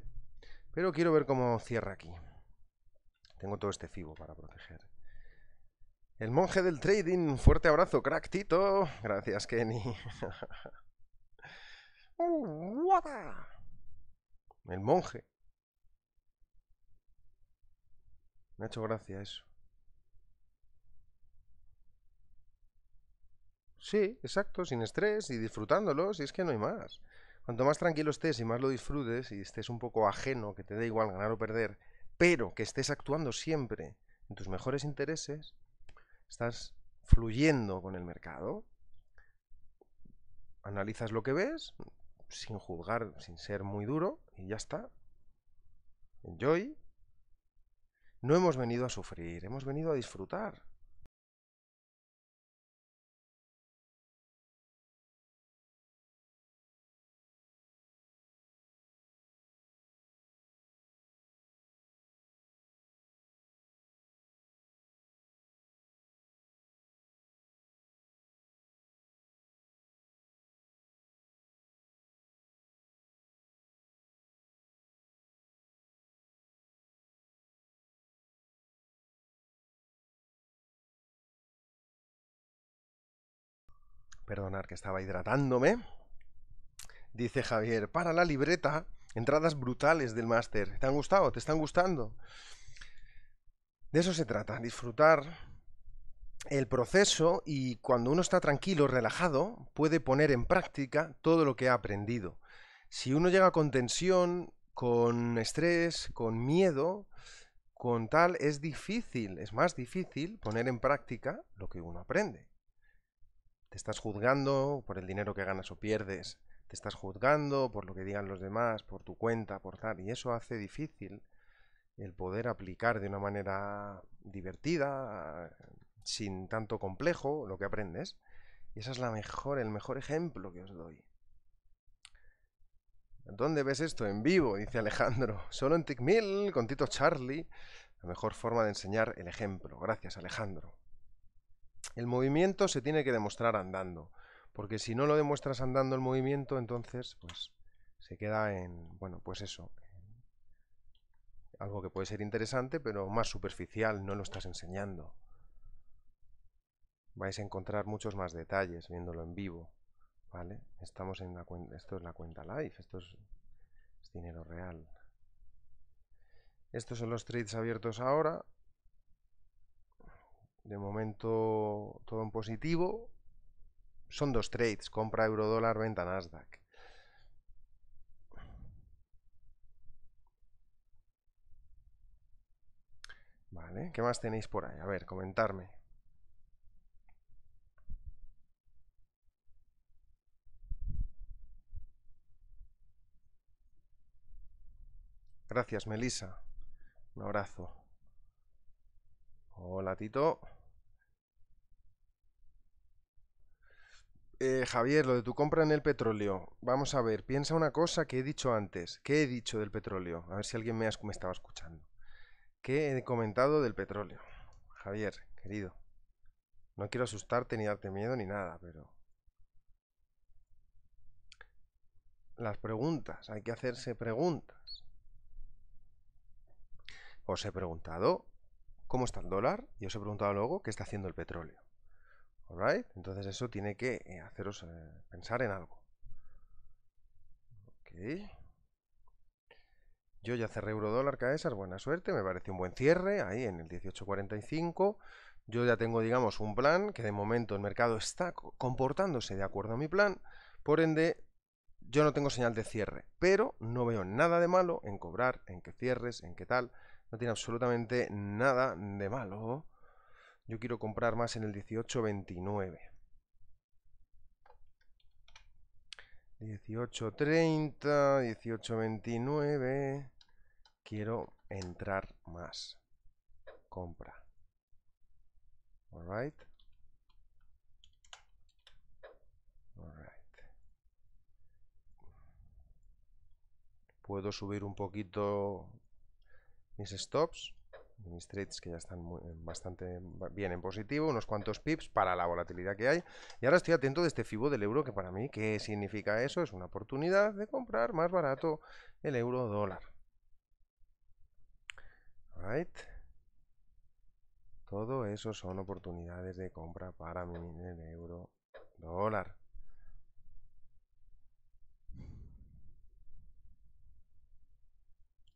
pero quiero ver cómo cierra aquí. Tengo todo este fibo para proteger. El monje del trading, fuerte abrazo, crack Tito. Gracias, Kenny. [laughs] ¡Uh, El monje. Me ha hecho gracia eso. Sí, exacto, sin estrés y disfrutándolo, si es que no hay más. Cuanto más tranquilo estés y más lo disfrutes y estés un poco ajeno, que te dé igual ganar o perder, pero que estés actuando siempre en tus mejores intereses, estás fluyendo con el mercado. Analizas lo que ves, sin juzgar, sin ser muy duro, y ya está. Enjoy. No hemos venido a sufrir, hemos venido a disfrutar. Perdonar que estaba hidratándome. Dice Javier, para la libreta, entradas brutales del máster. ¿Te han gustado? ¿Te están gustando? De eso se trata, disfrutar el proceso y cuando uno está tranquilo, relajado, puede poner en práctica todo lo que ha aprendido. Si uno llega con tensión, con estrés, con miedo, con tal, es difícil, es más difícil poner en práctica lo que uno aprende. Te estás juzgando por el dinero que ganas o pierdes, te estás juzgando por lo que digan los demás, por tu cuenta, por tal, y eso hace difícil el poder aplicar de una manera divertida, sin tanto complejo, lo que aprendes. Y ese es la mejor, el mejor ejemplo que os doy. ¿Dónde ves esto? En vivo, dice Alejandro. [laughs] Solo en TICMIL, con Tito Charlie. La mejor forma de enseñar el ejemplo. Gracias, Alejandro el movimiento se tiene que demostrar andando, porque si no lo demuestras andando el movimiento, entonces pues se queda en, bueno, pues eso, algo que puede ser interesante, pero más superficial, no lo estás enseñando. Vais a encontrar muchos más detalles viéndolo en vivo, ¿vale? Estamos en cuenta, esto es la cuenta live, esto es dinero real. Estos son los trades abiertos ahora, de momento todo en positivo. Son dos trades, compra euro, dólar, venta Nasdaq. Vale, ¿qué más tenéis por ahí? A ver, comentarme. Gracias, Melissa. Un abrazo. Hola, Tito. Eh, Javier, lo de tu compra en el petróleo. Vamos a ver, piensa una cosa que he dicho antes. ¿Qué he dicho del petróleo? A ver si alguien me, me estaba escuchando. ¿Qué he comentado del petróleo? Javier, querido. No quiero asustarte ni darte miedo ni nada, pero... Las preguntas, hay que hacerse preguntas. Os he preguntado cómo está el dólar y os he preguntado luego qué está haciendo el petróleo. entonces eso tiene que eh, haceros eh, pensar en algo. Ok. Yo ya cerré euro dólar Caesar, buena suerte, me parece un buen cierre, ahí en el 1845. Yo ya tengo, digamos, un plan, que de momento el mercado está comportándose de acuerdo a mi plan, por ende, yo no tengo señal de cierre, pero no veo nada de malo en cobrar, en que cierres, en qué tal. No tiene absolutamente nada de malo. Yo quiero comprar más en el 1829. 1830, 1829. Quiero entrar más. Compra. Alright. Alright. Puedo subir un poquito mis stops, mis trades que ya están eh, bastante bien en positivo, unos cuantos pips para la volatilidad que hay. Y ahora estoy atento de este FIBO del euro, que para mí, ¿qué significa eso? Es una oportunidad de comprar más barato el euro dólar. Todo eso son oportunidades de compra para mí en el euro dólar.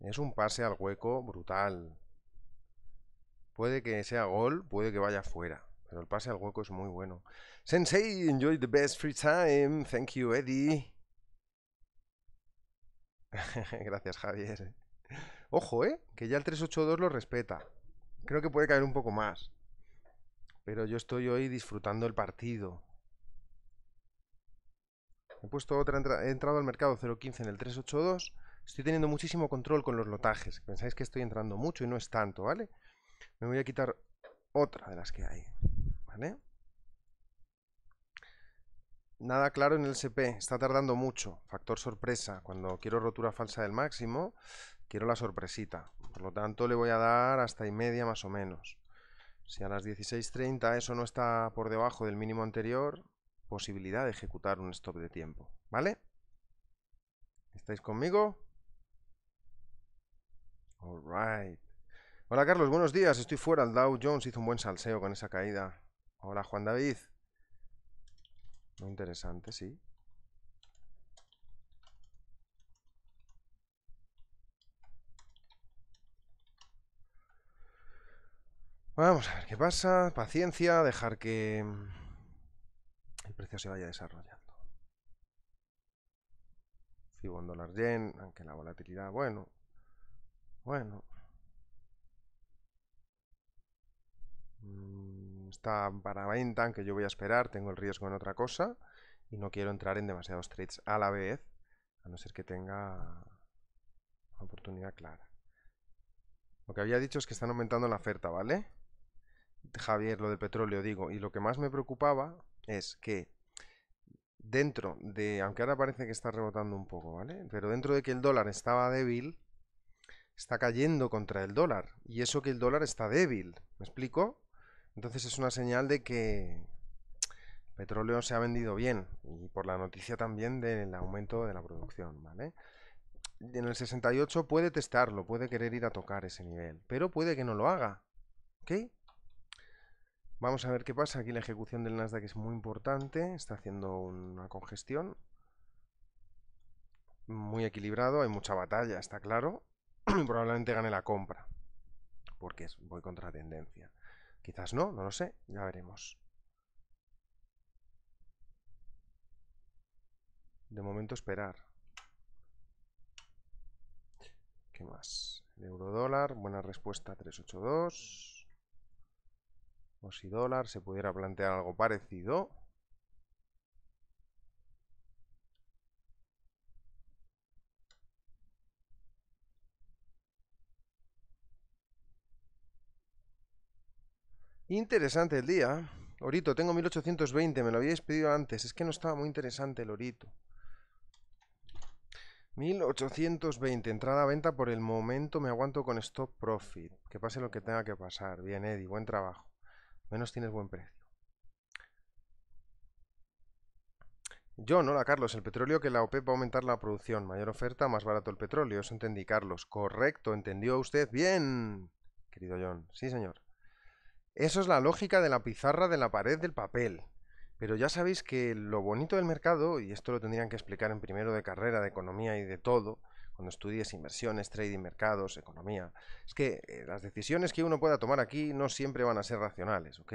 Es un pase al hueco brutal. Puede que sea gol, puede que vaya fuera. Pero el pase al hueco es muy bueno. Sensei, enjoy the best free time. Thank you, Eddie. [laughs] Gracias, Javier. Eh. Ojo, ¿eh? Que ya el 382 lo respeta. Creo que puede caer un poco más. Pero yo estoy hoy disfrutando el partido. He puesto otra he entrado al mercado 0.15 en el 382 Estoy teniendo muchísimo control con los lotajes. Pensáis que estoy entrando mucho y no es tanto, ¿vale? Me voy a quitar otra de las que hay, ¿vale? Nada claro en el CP, está tardando mucho. Factor sorpresa, cuando quiero rotura falsa del máximo, quiero la sorpresita. Por lo tanto, le voy a dar hasta y media más o menos. Si a las 16.30 eso no está por debajo del mínimo anterior, posibilidad de ejecutar un stop de tiempo, ¿vale? ¿Estáis conmigo? Hola Carlos, buenos días. Estoy fuera. El Dow Jones hizo un buen salseo con esa caída. Hola Juan David. Muy interesante, sí. Vamos a ver qué pasa. Paciencia, dejar que el precio se vaya desarrollando. Fibon dólar yen, aunque la volatilidad, bueno, bueno. Mm, está para venta, aunque yo voy a esperar, tengo el riesgo en otra cosa y no quiero entrar en demasiados trades a la vez, a no ser que tenga oportunidad clara. Lo que había dicho es que están aumentando la oferta, ¿vale? Javier, lo del petróleo, digo. Y lo que más me preocupaba es que dentro de, aunque ahora parece que está rebotando un poco, ¿vale? Pero dentro de que el dólar estaba débil, está cayendo contra el dólar. Y eso que el dólar está débil, ¿me explico? Entonces es una señal de que petróleo se ha vendido bien y por la noticia también del aumento de la producción, ¿vale? En el 68 puede testarlo, puede querer ir a tocar ese nivel, pero puede que no lo haga, ¿ok? Vamos a ver qué pasa. Aquí la ejecución del Nasdaq es muy importante, está haciendo una congestión muy equilibrado, hay mucha batalla, está claro, [clears throat] probablemente gane la compra. Porque voy contra la tendencia. Quizás no, no lo sé, ya veremos. De momento esperar. ¿Qué más? El euro dólar, buena respuesta 382. O si dólar se pudiera plantear algo parecido. Interesante el día. Orito, tengo 1820, me lo habíais pedido antes. Es que no estaba muy interesante el orito. 1820, entrada a venta por el momento, me aguanto con stop profit. Que pase lo que tenga que pasar. Bien, Eddie, buen trabajo. Menos tienes buen precio. Yo, no, la Carlos, el petróleo que la OPEP e va a aumentar la producción. Mayor oferta, más barato el petróleo. Eso entendí, Carlos. Correcto, entendió usted bien, querido John. Sí, señor. Eso es la lógica de la pizarra de la pared del papel. Pero ya sabéis que lo bonito del mercado, y esto lo tendrían que explicar en primero de carrera de economía y de todo, cuando estudies inversiones, trading, mercados, economía, es que eh, las decisiones que uno pueda tomar aquí no siempre van a ser racionales, ¿ok?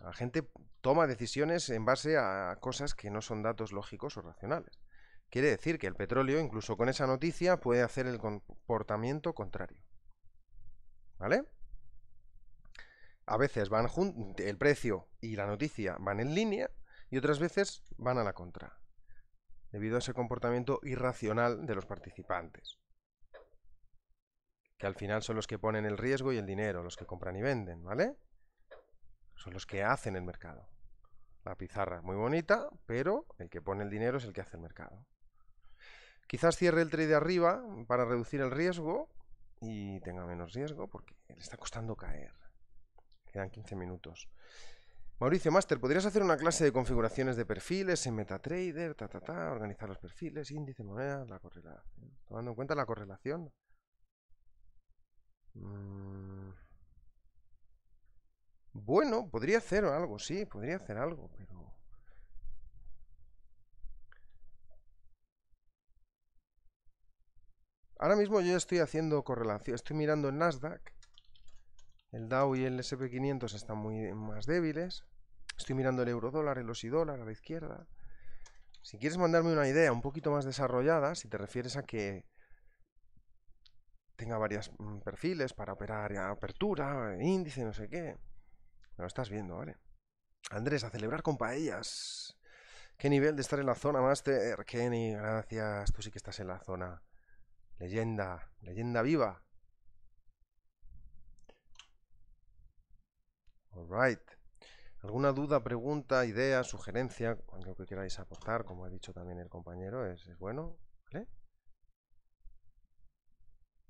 La gente toma decisiones en base a cosas que no son datos lógicos o racionales. Quiere decir que el petróleo, incluso con esa noticia, puede hacer el comportamiento contrario. ¿Vale? a veces van el precio y la noticia van en línea y otras veces van a la contra, debido a ese comportamiento irracional de los participantes, que al final son los que ponen el riesgo y el dinero, los que compran y venden, ¿vale? Son los que hacen el mercado. La pizarra es muy bonita, pero el que pone el dinero es el que hace el mercado. Quizás cierre el trade de arriba para reducir el riesgo y tenga menos riesgo porque le está costando caer. Quedan 15 minutos. Mauricio Master, ¿podrías hacer una clase de configuraciones de perfiles en MetaTrader, ta, organizar los perfiles, índice, moneda, la correlación? Tomando en cuenta la correlación. Mm. Bueno, podría hacer algo, sí, podría hacer algo, pero... Ahora mismo yo estoy haciendo correlación, estoy mirando en Nasdaq el Dow y el SP500 están muy más débiles. Estoy mirando el euro dólar, el osi a la izquierda. Si quieres mandarme una idea un poquito más desarrollada, si te refieres a que tenga varios mm, perfiles para operar apertura, índice, no sé qué. lo estás viendo, ¿vale? Andrés, a celebrar con paellas. Qué nivel de estar en la zona master, Kenny, gracias. Tú sí que estás en la zona. Leyenda, leyenda viva. Alright. ¿Alguna duda, pregunta, idea, sugerencia? Cualquier que queráis aportar, como ha dicho también el compañero, es, bueno. ¿Vale?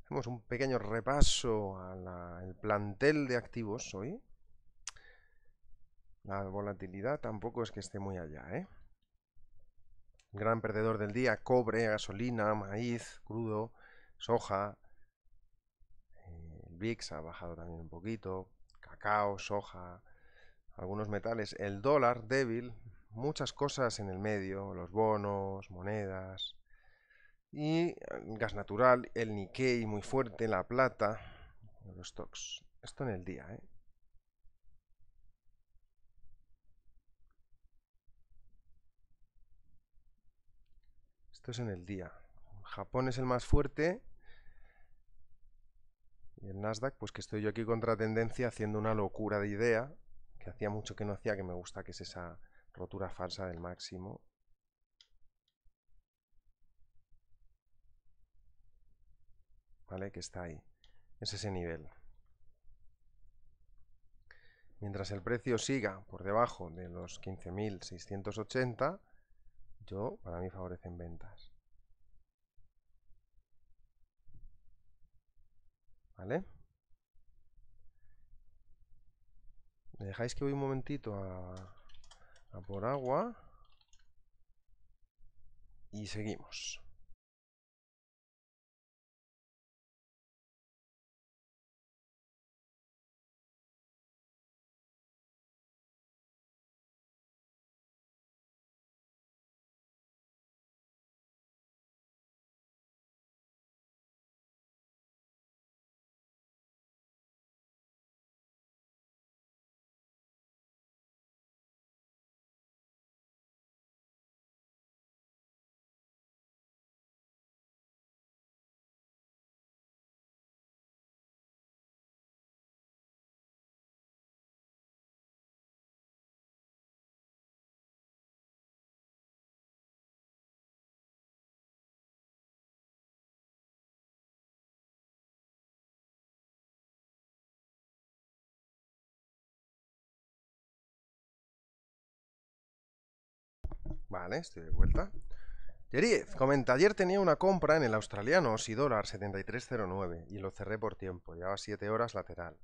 Hacemos un pequeño repaso al plantel de activos hoy. La volatilidad tampoco es que esté muy allá, ¿eh? Gran perdedor del día, cobre, gasolina, maíz, crudo, soja. El VIX ha bajado también un poquito cacao, soja, algunos metales, el dólar débil, muchas cosas en el medio, los bonos, monedas y gas natural, el Nikkei muy fuerte, la plata, los stocks. Esto en el día, ¿eh? Esto es en el día. Japón es el más fuerte y el Nasdaq, pues que estoy yo aquí contra tendencia haciendo una locura de idea que hacía mucho que no hacía, que me gusta, que es esa rotura falsa del máximo. ¿Vale? Que está ahí. Es ese nivel. Mientras el precio siga por debajo de los 15.680, yo, para mí favorecen ventas. ¿Vale? ¿Me dejáis que voy un momentito a, a por agua? Y seguimos. Vale, estoy de vuelta. Yeriez comenta, ayer tenía una compra en el australiano si dólar 7309 y lo cerré por tiempo, llevaba 7 horas lateral.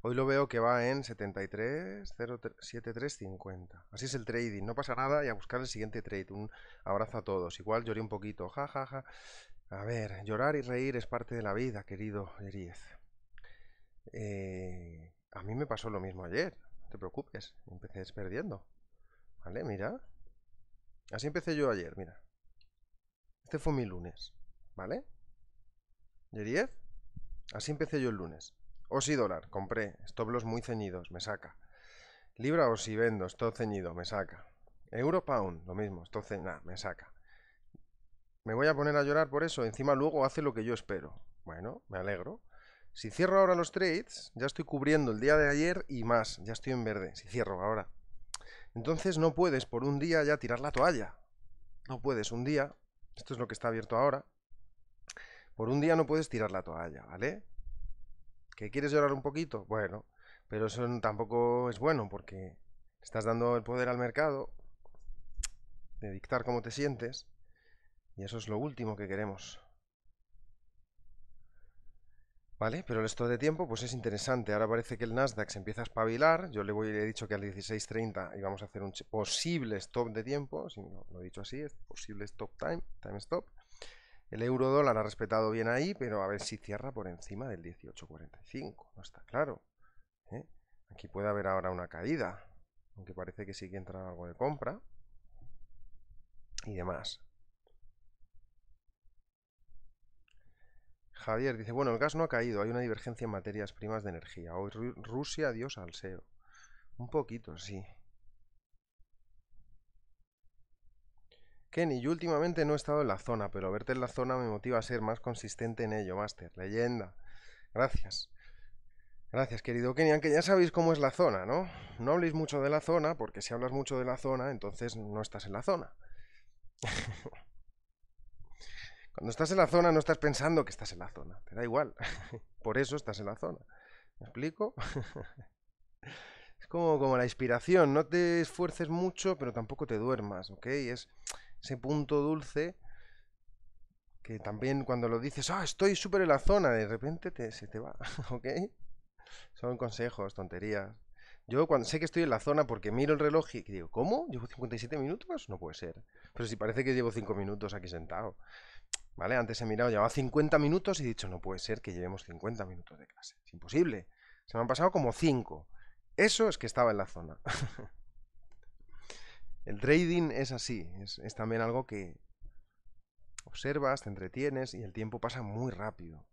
Hoy lo veo que va en 7307350. Así es el trading, no pasa nada y a buscar el siguiente trade. Un abrazo a todos. Igual lloré un poquito, ja, ja, ja. A ver, llorar y reír es parte de la vida, querido Yeriez eh, a mí me pasó lo mismo ayer, no te preocupes, empecé perdiendo. Vale, mira, Así empecé yo ayer, mira. Este fue mi lunes, ¿vale? ¿De 10? Así empecé yo el lunes. OSI dólar, compré. Stop loss muy ceñidos, me saca. Libra OSI vendo, stop ceñido, me saca. Euro pound, lo mismo, stop ceñido, me saca. Me voy a poner a llorar por eso, encima luego hace lo que yo espero. Bueno, me alegro. Si cierro ahora los trades, ya estoy cubriendo el día de ayer y más, ya estoy en verde. Si cierro ahora. Entonces no puedes por un día ya tirar la toalla. No puedes un día, esto es lo que está abierto ahora, por un día no puedes tirar la toalla, ¿vale? ¿Que quieres llorar un poquito? Bueno, pero eso tampoco es bueno porque estás dando el poder al mercado de dictar cómo te sientes y eso es lo último que queremos. ¿Vale? Pero stop de tiempo pues es interesante. Ahora parece que el Nasdaq se empieza a espabilar. Yo le, voy, le he dicho que al 16.30 íbamos a hacer un posible stop de tiempo. Si no, lo he dicho así, es posible stop time, time stop. El euro dólar ha respetado bien ahí, pero a ver si cierra por encima del 18.45. No está claro. ¿eh? Aquí puede haber ahora una caída. Aunque parece que sí que entra algo de compra. Y demás. Javier dice, bueno, el gas no ha caído, hay una divergencia en materias primas de energía. Hoy Rusia, adiós al SEO. Un poquito, sí. Kenny, yo últimamente no he estado en la zona, pero verte en la zona me motiva a ser más consistente en ello, Master. Leyenda. Gracias. Gracias, querido Kenny, aunque ya sabéis cómo es la zona, ¿no? No habléis mucho de la zona, porque si hablas mucho de la zona, entonces no estás en la zona. [laughs] Cuando estás en la zona no estás pensando que estás en la zona, te da igual. [laughs] Por eso estás en la zona. ¿Me explico? [laughs] es como, como la inspiración, no te esfuerces mucho, pero tampoco te duermas, ¿ok? Es ese punto dulce que también cuando lo dices, ah, estoy súper en la zona, de repente se te va, [laughs] ¿ok? Son consejos, tonterías. Yo cuando sé que estoy en la zona porque miro el reloj y digo, ¿cómo? ¿Llevo 57 minutos? No puede ser. Pero si parece que llevo 5 minutos aquí sentado. Antes he mirado, llevaba 50 minutos y he dicho, no puede ser que llevemos 50 minutos de clase. Es imposible. Se me han pasado como 5. Eso es que estaba en la zona. [laughs] El trading es así, es, es, también algo que observas, te entretienes y el tiempo pasa muy rápido.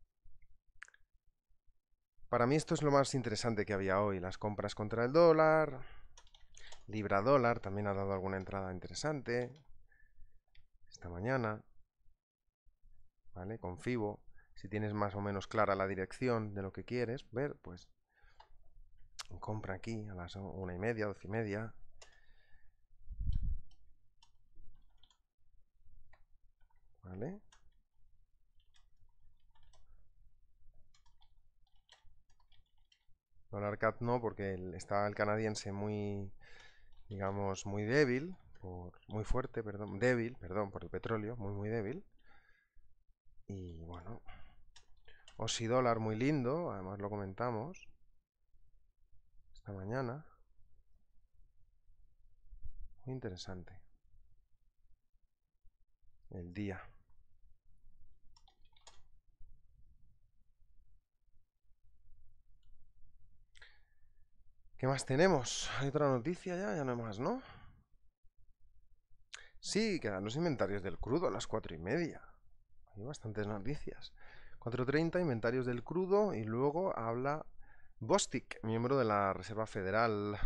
Para mí esto es lo más interesante que había hoy, las compras contra el dólar, libra dólar también ha dado alguna entrada interesante esta mañana. ¿vale? Con FIBO, si tienes más o menos clara la dirección de lo que quieres ver, pues compra aquí a las una y media, doce y media. ¿Vale? Dólar CAD no, porque está el canadiense muy, digamos, muy débil, por, muy fuerte, perdón, débil, perdón, por el petróleo, muy, muy débil. Y bueno, dólar muy lindo, además lo comentamos esta mañana. Muy interesante. El día. ¿Qué más tenemos? ¿Hay otra noticia ya? Ya no hay más, ¿no? Sí, quedan los inventarios del crudo a las cuatro y media. Hay bastantes noticias. 4.30, inventarios del crudo. Y luego habla Bostic, miembro de la Reserva Federal.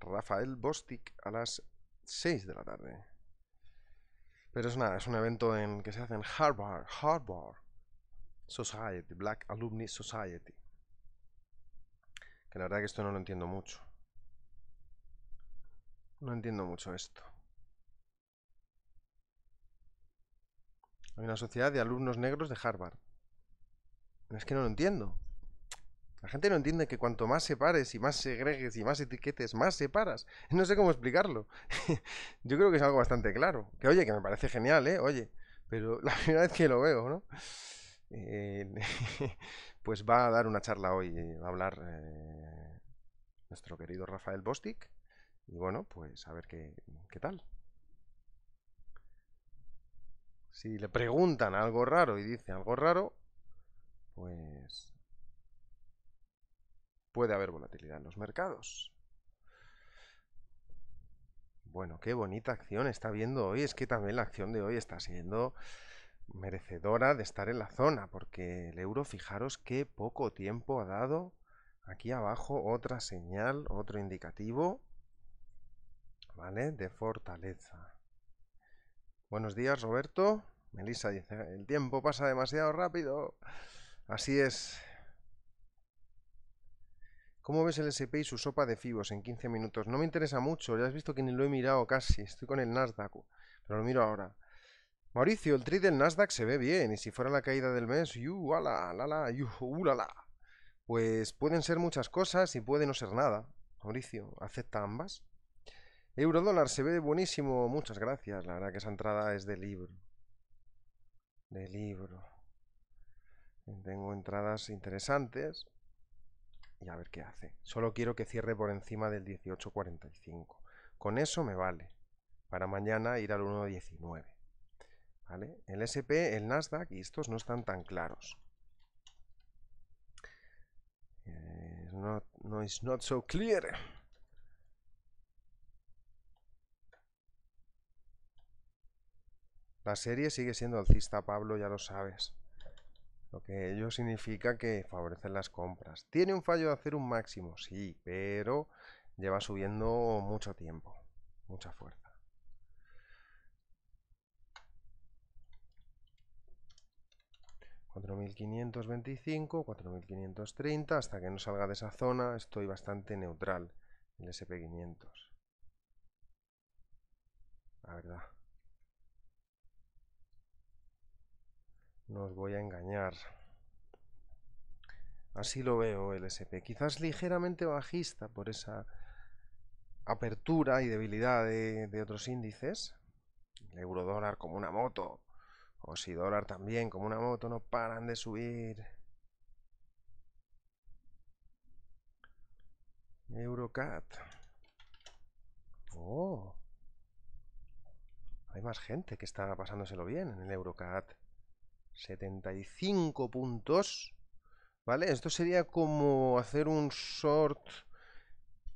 Rafael Bostic a las 6 de la tarde. Pero es nada, es un evento en, que se hace en Harvard, Harvard Society, Black Alumni Society. Que la verdad que esto no lo entiendo mucho. No entiendo mucho esto. Hay una sociedad de alumnos negros de Harvard. Es que no lo entiendo. La gente no entiende que cuanto más separes y más segregues y más etiquetes, más separas. [laughs] No sé cómo explicarlo. [laughs] Yo creo que es algo bastante claro. Que oye, que me parece genial, ¿eh? Oye, pero [laughs] la primera vez que lo veo, ¿no? Eh, pues va a dar una charla hoy, eh, va a hablar eh, nuestro querido Rafael Bostic. Y bueno, pues a ver qué, qué tal si le preguntan algo raro y dice algo raro, pues puede haber volatilidad en los mercados. Bueno, qué bonita acción está viendo hoy. Es que también la acción de hoy está siendo merecedora de estar en la zona, porque el euro, fijaros qué poco tiempo ha dado. Aquí abajo otra señal, otro indicativo, ¿vale? De fortaleza. Buenos días, Roberto. Melissa dice, el tiempo pasa demasiado rápido. Así es. ¿Cómo ves el SP y su sopa de fibos en 15 minutos? No me interesa mucho, ya has visto que ni lo he mirado casi. Estoy con el Nasdaq, pero lo miro ahora. Mauricio, el trade del Nasdaq se ve bien y si fuera la caída del mes, yu, ala, la, la, yu, uh, la. Pues pueden ser muchas cosas y puede no ser nada. Mauricio, acepta ambas. Eurodólar se ve buenísimo, muchas gracias. La verdad que esa entrada es de libro. De libro. Tengo entradas interesantes. Y a ver qué hace. Solo quiero que cierre por encima del 18.45. Con eso me vale. Para mañana ir al 1.19. ¿Vale? El SP, el Nasdaq y estos no están tan claros. Eh, no, no is not so clear. La serie sigue siendo alcista, Pablo, ya lo sabes. Lo que ello significa que favorecen las compras. Tiene un fallo de hacer un máximo, sí, pero lleva subiendo mucho tiempo, mucha fuerza. $4.525, 4.530, hasta que no salga de esa zona estoy bastante neutral, el SP500. La verdad. No os voy a engañar. Así lo veo el SP. Quizás ligeramente bajista por esa apertura y debilidad de, otros índices. El euro dólar como una moto. O si dólar también como una moto. No paran de subir. Eurocat. Oh. Hay más gente que está pasándoselo bien en el Eurocat. 75 puntos. ¿Vale? Esto sería como hacer un short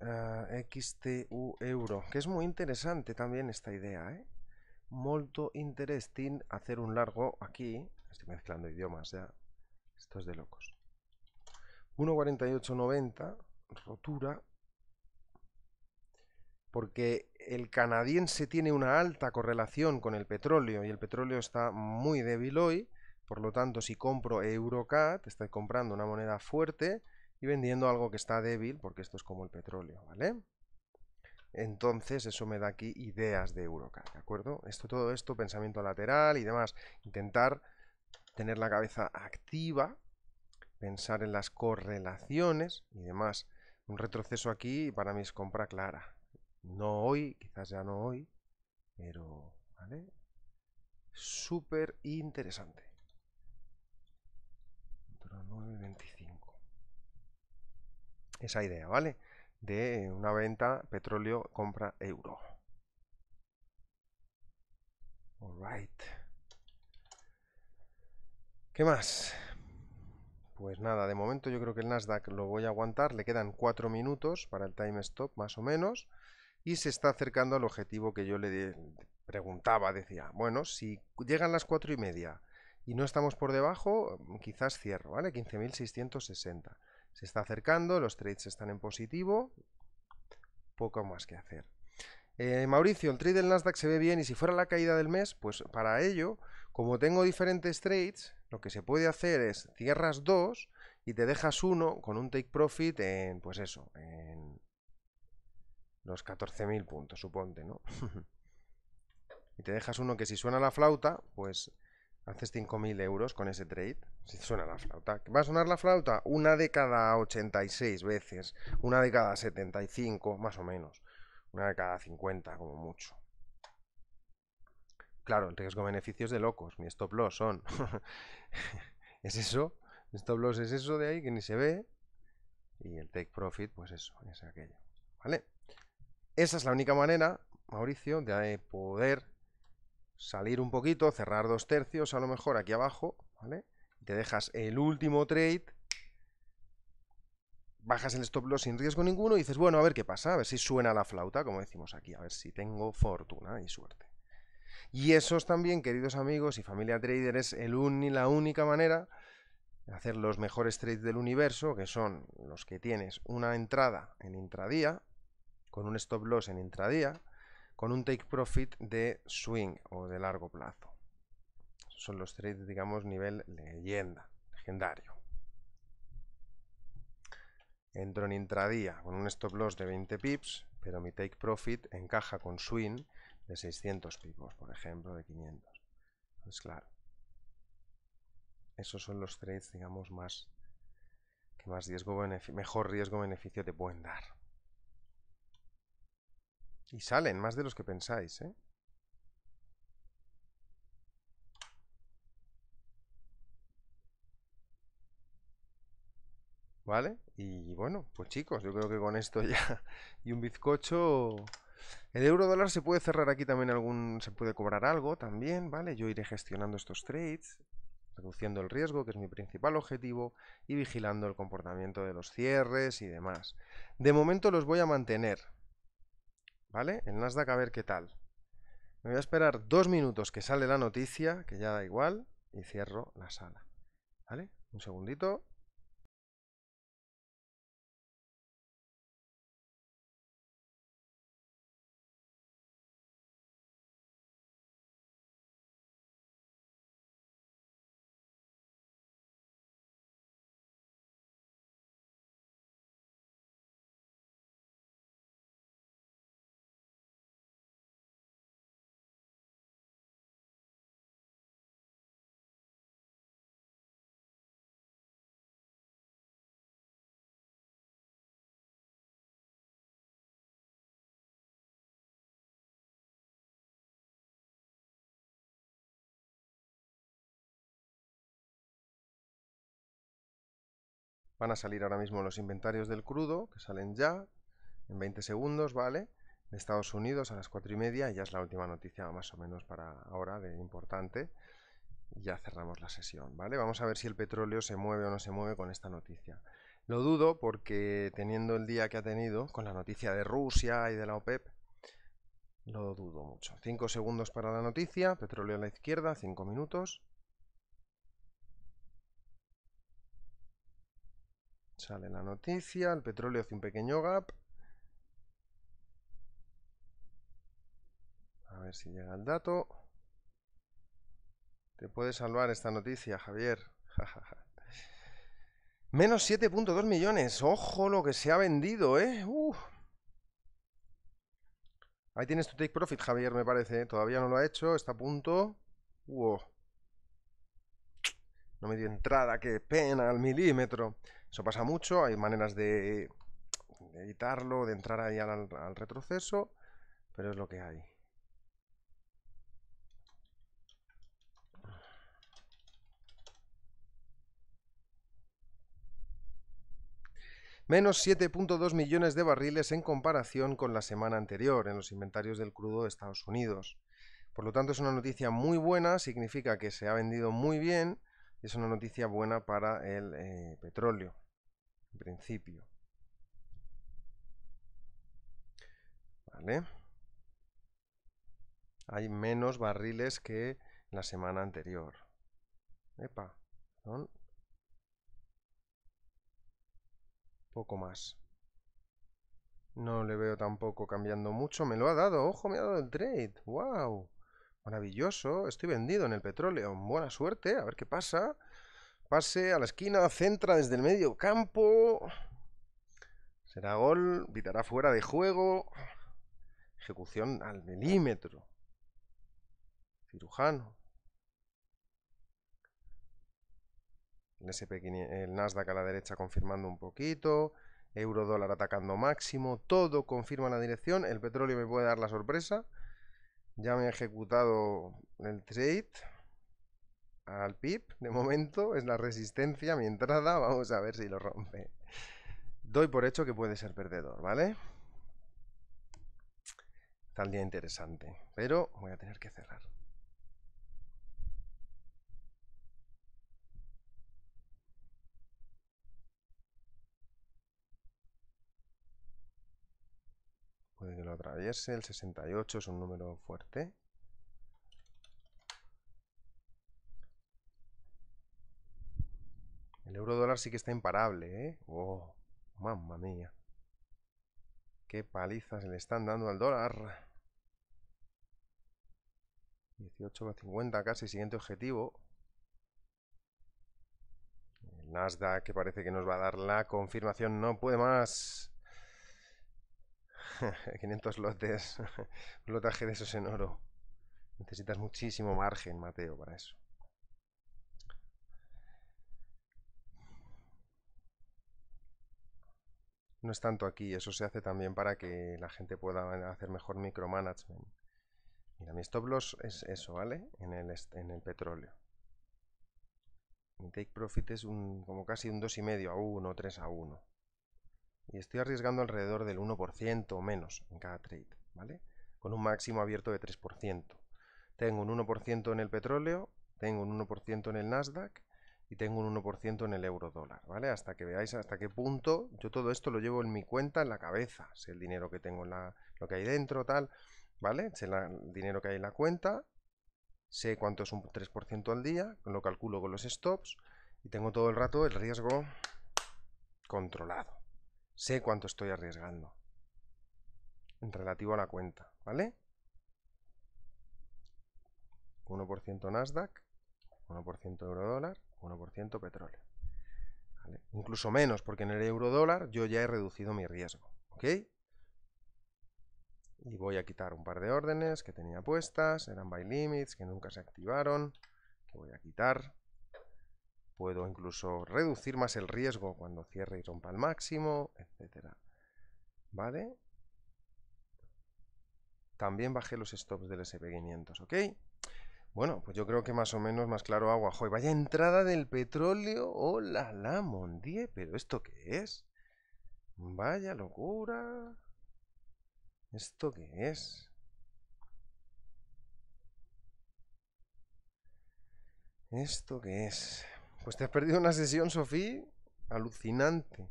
eh, XTU euro, que es muy interesante también esta idea, ¿eh? Molto interesting hacer un largo aquí. Estoy mezclando idiomas ya. Esto es de locos. 1.48.90, rotura. Porque el canadiense tiene una alta correlación con el petróleo y el petróleo está muy débil hoy por lo tanto, si compro EuroCat, estoy comprando una moneda fuerte y vendiendo algo que está débil, porque esto es como el petróleo, ¿vale? Entonces eso me da aquí ideas de EuroCat, ¿de acuerdo? Esto, todo esto, pensamiento lateral y demás. Intentar tener la cabeza activa, pensar en las correlaciones y demás. Un retroceso aquí para mí es compra clara. No hoy, quizás ya no hoy, pero, ¿vale? Súper interesante. 9.25, Esa idea, ¿vale? De eh, una venta, petróleo, compra, euro. Alright. ¿Qué más? Pues nada, de momento yo creo que el Nasdaq lo voy a aguantar. Le quedan 4 minutos para el time stop, más o menos. Y se está acercando al objetivo que yo le preguntaba. Decía, bueno, si llegan las 4 y media y no estamos por debajo, mm, quizás cierro, ¿vale? 15.660. Se está acercando, los trades están en positivo, poco más que hacer. Eh, Mauricio, el trade del Nasdaq se ve bien y si fuera la caída del mes, pues para ello, como tengo diferentes trades, lo que se puede hacer es cierras dos y te dejas uno con un take profit en, pues eso, en los 14.000 puntos, suponte, ¿no? [laughs] y te dejas uno que si suena la flauta, pues Haces 5.000 euros con ese trade. Si suena la flauta. ¿Va a sonar la flauta? Una de cada 86 veces. Una de cada 75, más o menos. Una de cada 50, como mucho. Claro, el riesgo-beneficio es de locos. Mi stop loss son. [laughs] es eso. Mi stop loss es eso de ahí que ni se ve. Y el take profit, pues eso, es aquello. ¿Vale? Esa es la única manera, Mauricio, de poder salir un poquito, cerrar dos tercios a lo mejor aquí abajo, ¿vale? Te dejas el último trade, bajas el stop loss sin riesgo ninguno y dices, bueno, a ver qué pasa, a ver si suena la flauta, como decimos aquí, a ver si tengo fortuna y suerte. Y esos también, queridos amigos y familia trader, es el un, la única manera de hacer los mejores trades del universo, que son los que tienes una entrada en intradía, con un stop loss en intradía, con un take profit de swing o de largo plazo. son los trades, digamos, nivel leyenda, legendario. Entro en intradía con un stop loss de 20 pips, pero mi take profit encaja con swing de 600 pips, por ejemplo, de 500. entonces pues claro, esos son los trades, digamos, más que más riesgo mejor riesgo-beneficio te pueden dar. Y salen más de los que pensáis, ¿eh? ¿Vale? Y bueno, pues chicos, yo creo que con esto ya [laughs] y un bizcocho... El euro dólar se puede cerrar aquí también algún... Se puede cobrar algo también, ¿vale? Yo iré gestionando estos trades, reduciendo el riesgo, que es mi principal objetivo, y vigilando el comportamiento de los cierres y demás. De momento los voy a mantener, ¿vale? El Nasdaq a ver qué tal. Me voy a esperar dos minutos que sale la noticia, que ya da igual, y cierro la sala, ¿vale? Un segundito. Van a salir ahora mismo los inventarios del crudo, que salen ya, en 20 segundos, ¿vale? De Estados Unidos a las 4 y media, ya es la última noticia más o menos para ahora de importante. ya cerramos la sesión, ¿vale? Vamos a ver si el petróleo se mueve o no se mueve con esta noticia. Lo dudo porque teniendo el día que ha tenido, con la noticia de Rusia y de la OPEP, lo dudo mucho. 5 segundos para la noticia, petróleo a la izquierda, 5 minutos. Sale la noticia, el petróleo hace un pequeño gap. A ver si llega el dato. Te puede salvar esta noticia, Javier. Menos 7.2 millones. Ojo lo que se ha vendido, ¿eh? Ahí tienes tu take profit, Javier, me parece. ¿eh? Todavía no lo ha hecho, está a punto. Wow no me dio entrada, qué pena, al milímetro. Eso pasa mucho, hay maneras de, evitarlo, de entrar ahí al retroceso, pero es lo que hay. menos 7.2 millones de barriles en comparación con la semana anterior en los inventarios del crudo de Estados Unidos. Por lo tanto, es una noticia muy buena, significa que se ha vendido muy bien es una noticia buena para el eh, petróleo, en principio. ¿Vale? Hay menos barriles que la semana anterior. Epa, son poco más. No le veo tampoco cambiando mucho. Me lo ha dado, ojo, me ha dado el trade. ¡Wow! Maravilloso, estoy vendido en el petróleo. Buena suerte, a ver qué pasa. Pase a la esquina, centra desde el medio campo. Será gol, pitará fuera de juego. Ejecución al milímetro. Cirujano. El, sp el Nasdaq a la derecha confirmando un poquito. Euro dólar atacando máximo. Todo confirma la dirección. El petróleo me puede dar la sorpresa. Ya me he ejecutado el trade al pip. De momento es la resistencia, mi entrada. [laughs] Vamos a ver si lo rompe. Doy por hecho que puede ser perdedor, ¿vale? Tal día interesante. Pero voy a tener que cerrar. Puede que lo atraviese. El 68 es un número fuerte. El euro dólar sí que está imparable, ¿eh? ¡Oh! ¡Mamma mía! ¡Qué palizas le están dando al dólar! 18,50 casi, siguiente objetivo. El Nasdaq que parece que nos va a dar la confirmación, no puede más. 500 [laughs] lotes, [laughs] lotaje de esos en oro. Necesitas muchísimo margen, Mateo, para eso. No es tanto aquí, eso se hace también para que la gente pueda hacer mejor micromanagement. Mira, mi stop loss es eso, ¿vale? En el, en el petróleo. Mi take profit es un, como casi un 2,5 a 1, 3 a 1 y estoy arriesgando alrededor del 1% o menos en cada trade, ¿vale? Con un máximo abierto de 3%. Tengo un 1% en el petróleo, tengo un 1% en el Nasdaq y tengo un 1% en el euro dólar, ¿vale? Hasta que veáis hasta qué punto yo todo esto lo llevo en mi cuenta, en la cabeza, sé el dinero que tengo en la, lo que hay dentro, tal, ¿vale? Sé el dinero que hay en la cuenta, sé cuánto es un 3% al día, lo calculo con los stops y tengo todo el rato el riesgo controlado sé cuánto estoy arriesgando en relativo a la cuenta, ¿vale? 1% Nasdaq, 1% eurodólar, 1% petróleo. Incluso menos, porque en el eurodólar yo ya he reducido mi riesgo, ¿ok? Y voy a quitar un par de órdenes que tenía puestas, eran buy limits, que nunca se activaron, que voy a quitar. Puedo incluso reducir más el riesgo cuando cierre y rompa al máximo, etcétera. ¿Vale? También bajé los stops del SP500, ¿ok? Bueno, pues yo creo que más o menos más claro agua. Hoy vaya entrada del petróleo. ¡Hola, ¡Oh, la mondie! ¿Pero esto qué es? Vaya locura. ¿Esto qué es? ¿Esto qué es? Pues te has perdido una sesión, Sofía, alucinante.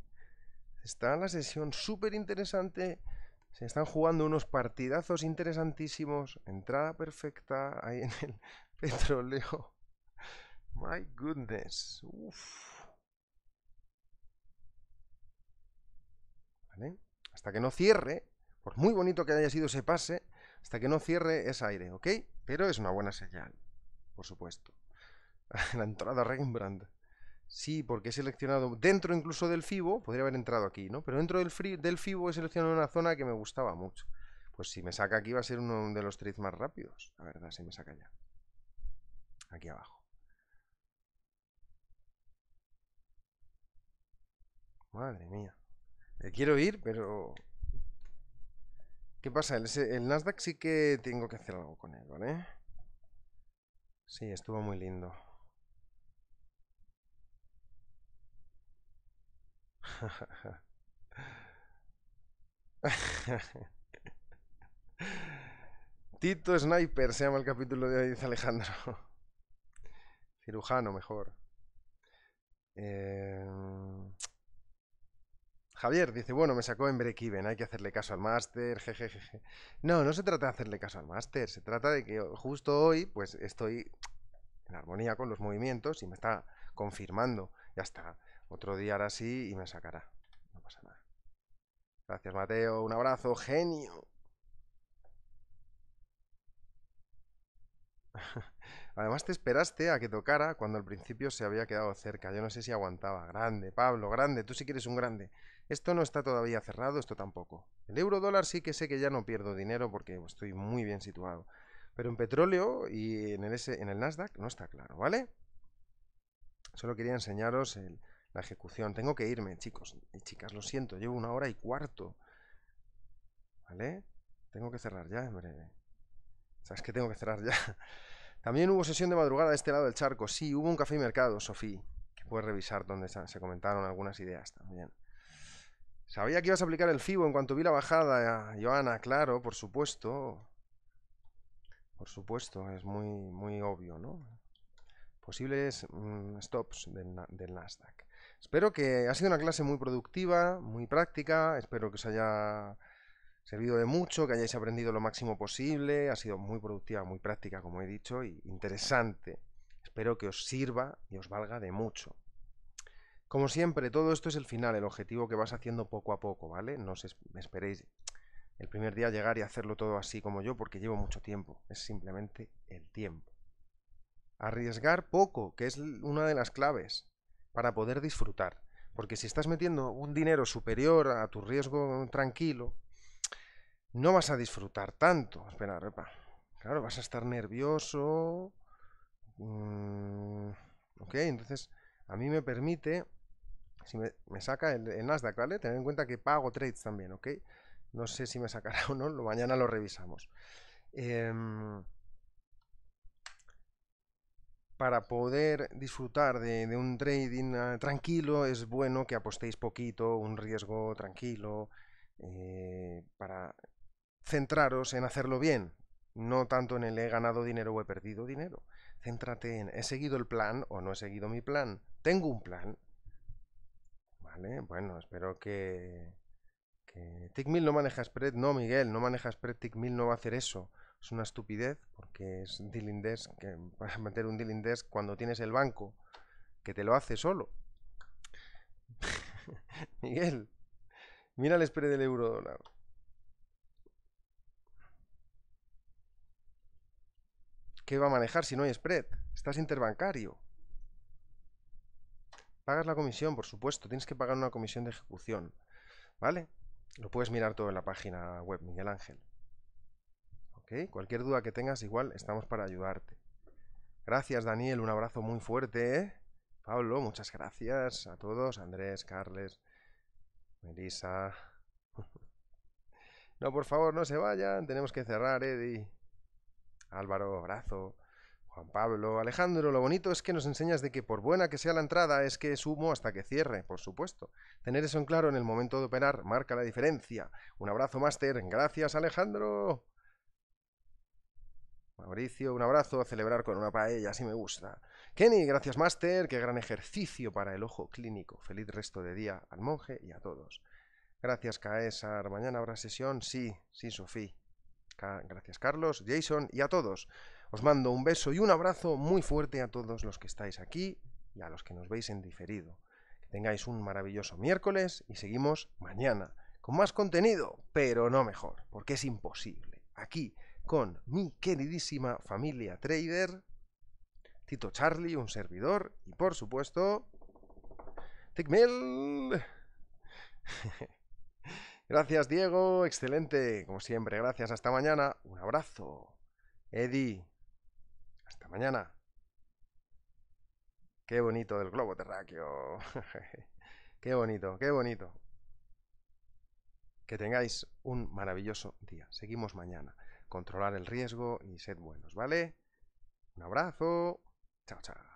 Está la sesión súper interesante. Se están jugando unos partidazos interesantísimos. Entrada perfecta ahí en el [laughs] petróleo. My goodness. Hasta que no cierre, por muy bonito que haya sido ese pase, hasta que no cierre es aire, ¿ok? Pero es una buena señal, por supuesto. [laughs] la entrada Rembrandt. Sí, porque he seleccionado dentro incluso del FIBO, podría haber entrado aquí, ¿no? Pero dentro del, del FIBO he seleccionado una zona que me gustaba mucho. Pues si me saca aquí va a ser uno de los trades más rápidos. La verdad, si me saca ya. Aquí abajo. Madre mía. quiero ir, pero... ¿Qué pasa? El, el Nasdaq sí que tengo que hacer algo con él, ¿vale? Sí, estuvo muy lindo. [laughs] Tito Sniper se llama el capítulo de hoy, dice Alejandro. Cirujano, mejor. Eh, Javier dice, bueno, me sacó en break-even, hay que hacerle caso al máster, No, no se trata de hacerle caso al máster, se trata de que justo hoy, pues estoy en armonía con los movimientos y me está confirmando. Ya está. Otro día hará así y me sacará. No pasa nada. Gracias, Mateo. Un abrazo, genio. [laughs] Además te esperaste a que tocara cuando al principio se había quedado cerca. Yo no sé si aguantaba. Grande, Pablo, grande. Tú sí quieres un grande. Esto no está todavía cerrado, esto tampoco. El euro dólar sí que sé que ya no pierdo dinero porque estoy muy bien situado. Pero en petróleo y en el Nasdaq no está claro, ¿vale? Solo quería enseñaros el, la ejecución. Tengo que irme, chicos y chicas, lo siento, llevo una hora y cuarto. ¿Vale? Tengo que cerrar ya en breve. O sea, que tengo que cerrar ya. [laughs] También hubo sesión de madrugada de este lado del charco. Sí, hubo un café y mercado, Sofí. Que puedes revisar donde se comentaron algunas ideas también. Sabía que ibas a aplicar el FIBO en cuanto vi la bajada, Joana, claro, por supuesto. Por supuesto, es muy, muy obvio, ¿no? Posibles mm, stops del Nasdaq. Espero que ha sido una clase muy productiva, muy práctica, espero que os haya servido de mucho, que hayáis aprendido lo máximo posible, ha sido muy productiva, muy práctica, como he dicho, y interesante. Espero que os sirva y os valga de mucho. Como siempre, todo esto es el final, el objetivo que vas haciendo poco a poco, ¿vale? No os esperéis el primer día llegar y hacerlo todo así como yo, porque llevo mucho tiempo, es simplemente el tiempo. Arriesgar poco, que es una de las claves para poder disfrutar. Porque si estás metiendo un dinero superior a tu riesgo tranquilo, no vas a disfrutar tanto. Espera, Claro, vas a estar nervioso. Mm, ok, entonces a mí me permite, si me, saca el, Nasdaq, ¿vale? Tener en cuenta que pago trades también, ¿ok? No sé si me sacará [laughs] o no, mañana lo revisamos. Em, para poder disfrutar de, un trading ah, tranquilo es bueno que apostéis poquito, un riesgo tranquilo, eh, para centraros en hacerlo bien, no tanto en el he ganado dinero o he perdido dinero. Céntrate en he seguido el plan o no he seguido mi plan. Tengo un plan. Vale, bueno, espero que... que... TICMIL no maneja spread. No, Miguel, no maneja spread. TICMIL no va a hacer eso es una estupidez porque es dealing desk, que [laughs] para meter un dealing desk cuando tienes el banco que te lo hace solo. [laughs] Miguel, mira el spread del euro dólar. ¿Qué va a manejar si no hay spread? Estás interbancario. Pagas la comisión, por supuesto. Tienes que pagar una comisión de ejecución. ¿Vale? Lo puedes mirar todo en la página web, Miguel Ángel. Cualquier duda que tengas, igual estamos para ayudarte. Gracias, Daniel, un abrazo muy fuerte, ¿eh? Pablo, muchas gracias a todos, Andrés, Carles, Melissa. [laughs] no, por favor, no se vayan, tenemos que cerrar, Eddie. Álvaro, abrazo. Juan Pablo, Alejandro, lo bonito es que nos enseñas de que por buena que sea la entrada es que sumo hasta que cierre, por supuesto. Tener eso en claro en el momento de operar marca la diferencia. Un abrazo, máster. Gracias, Alejandro. Mauricio, un abrazo a celebrar con una paella, así me gusta. Kenny, gracias Master, qué gran ejercicio para el ojo clínico. Feliz resto de día al monje y a todos. Gracias Caesar, mañana habrá sesión, sí, sí Sofía. gracias Carlos, Jason y a todos. Os mando un beso y un abrazo muy fuerte a todos los que estáis aquí y a los que nos veis en diferido. Que tengáis un maravilloso miércoles y seguimos mañana con más contenido, pero no mejor, porque es imposible. Aquí con mi queridísima familia trader, Tito Charlie, un servidor, y por supuesto, Tecmel. [laughs] gracias Diego, excelente, como siempre, gracias, hasta mañana, un abrazo, Eddie, hasta mañana. Qué bonito el globo terráqueo. [laughs] qué bonito, qué bonito. Que tengáis un maravilloso día. Seguimos mañana controlar el riesgo y sed buenos, ¿vale? Un abrazo, chao, chao.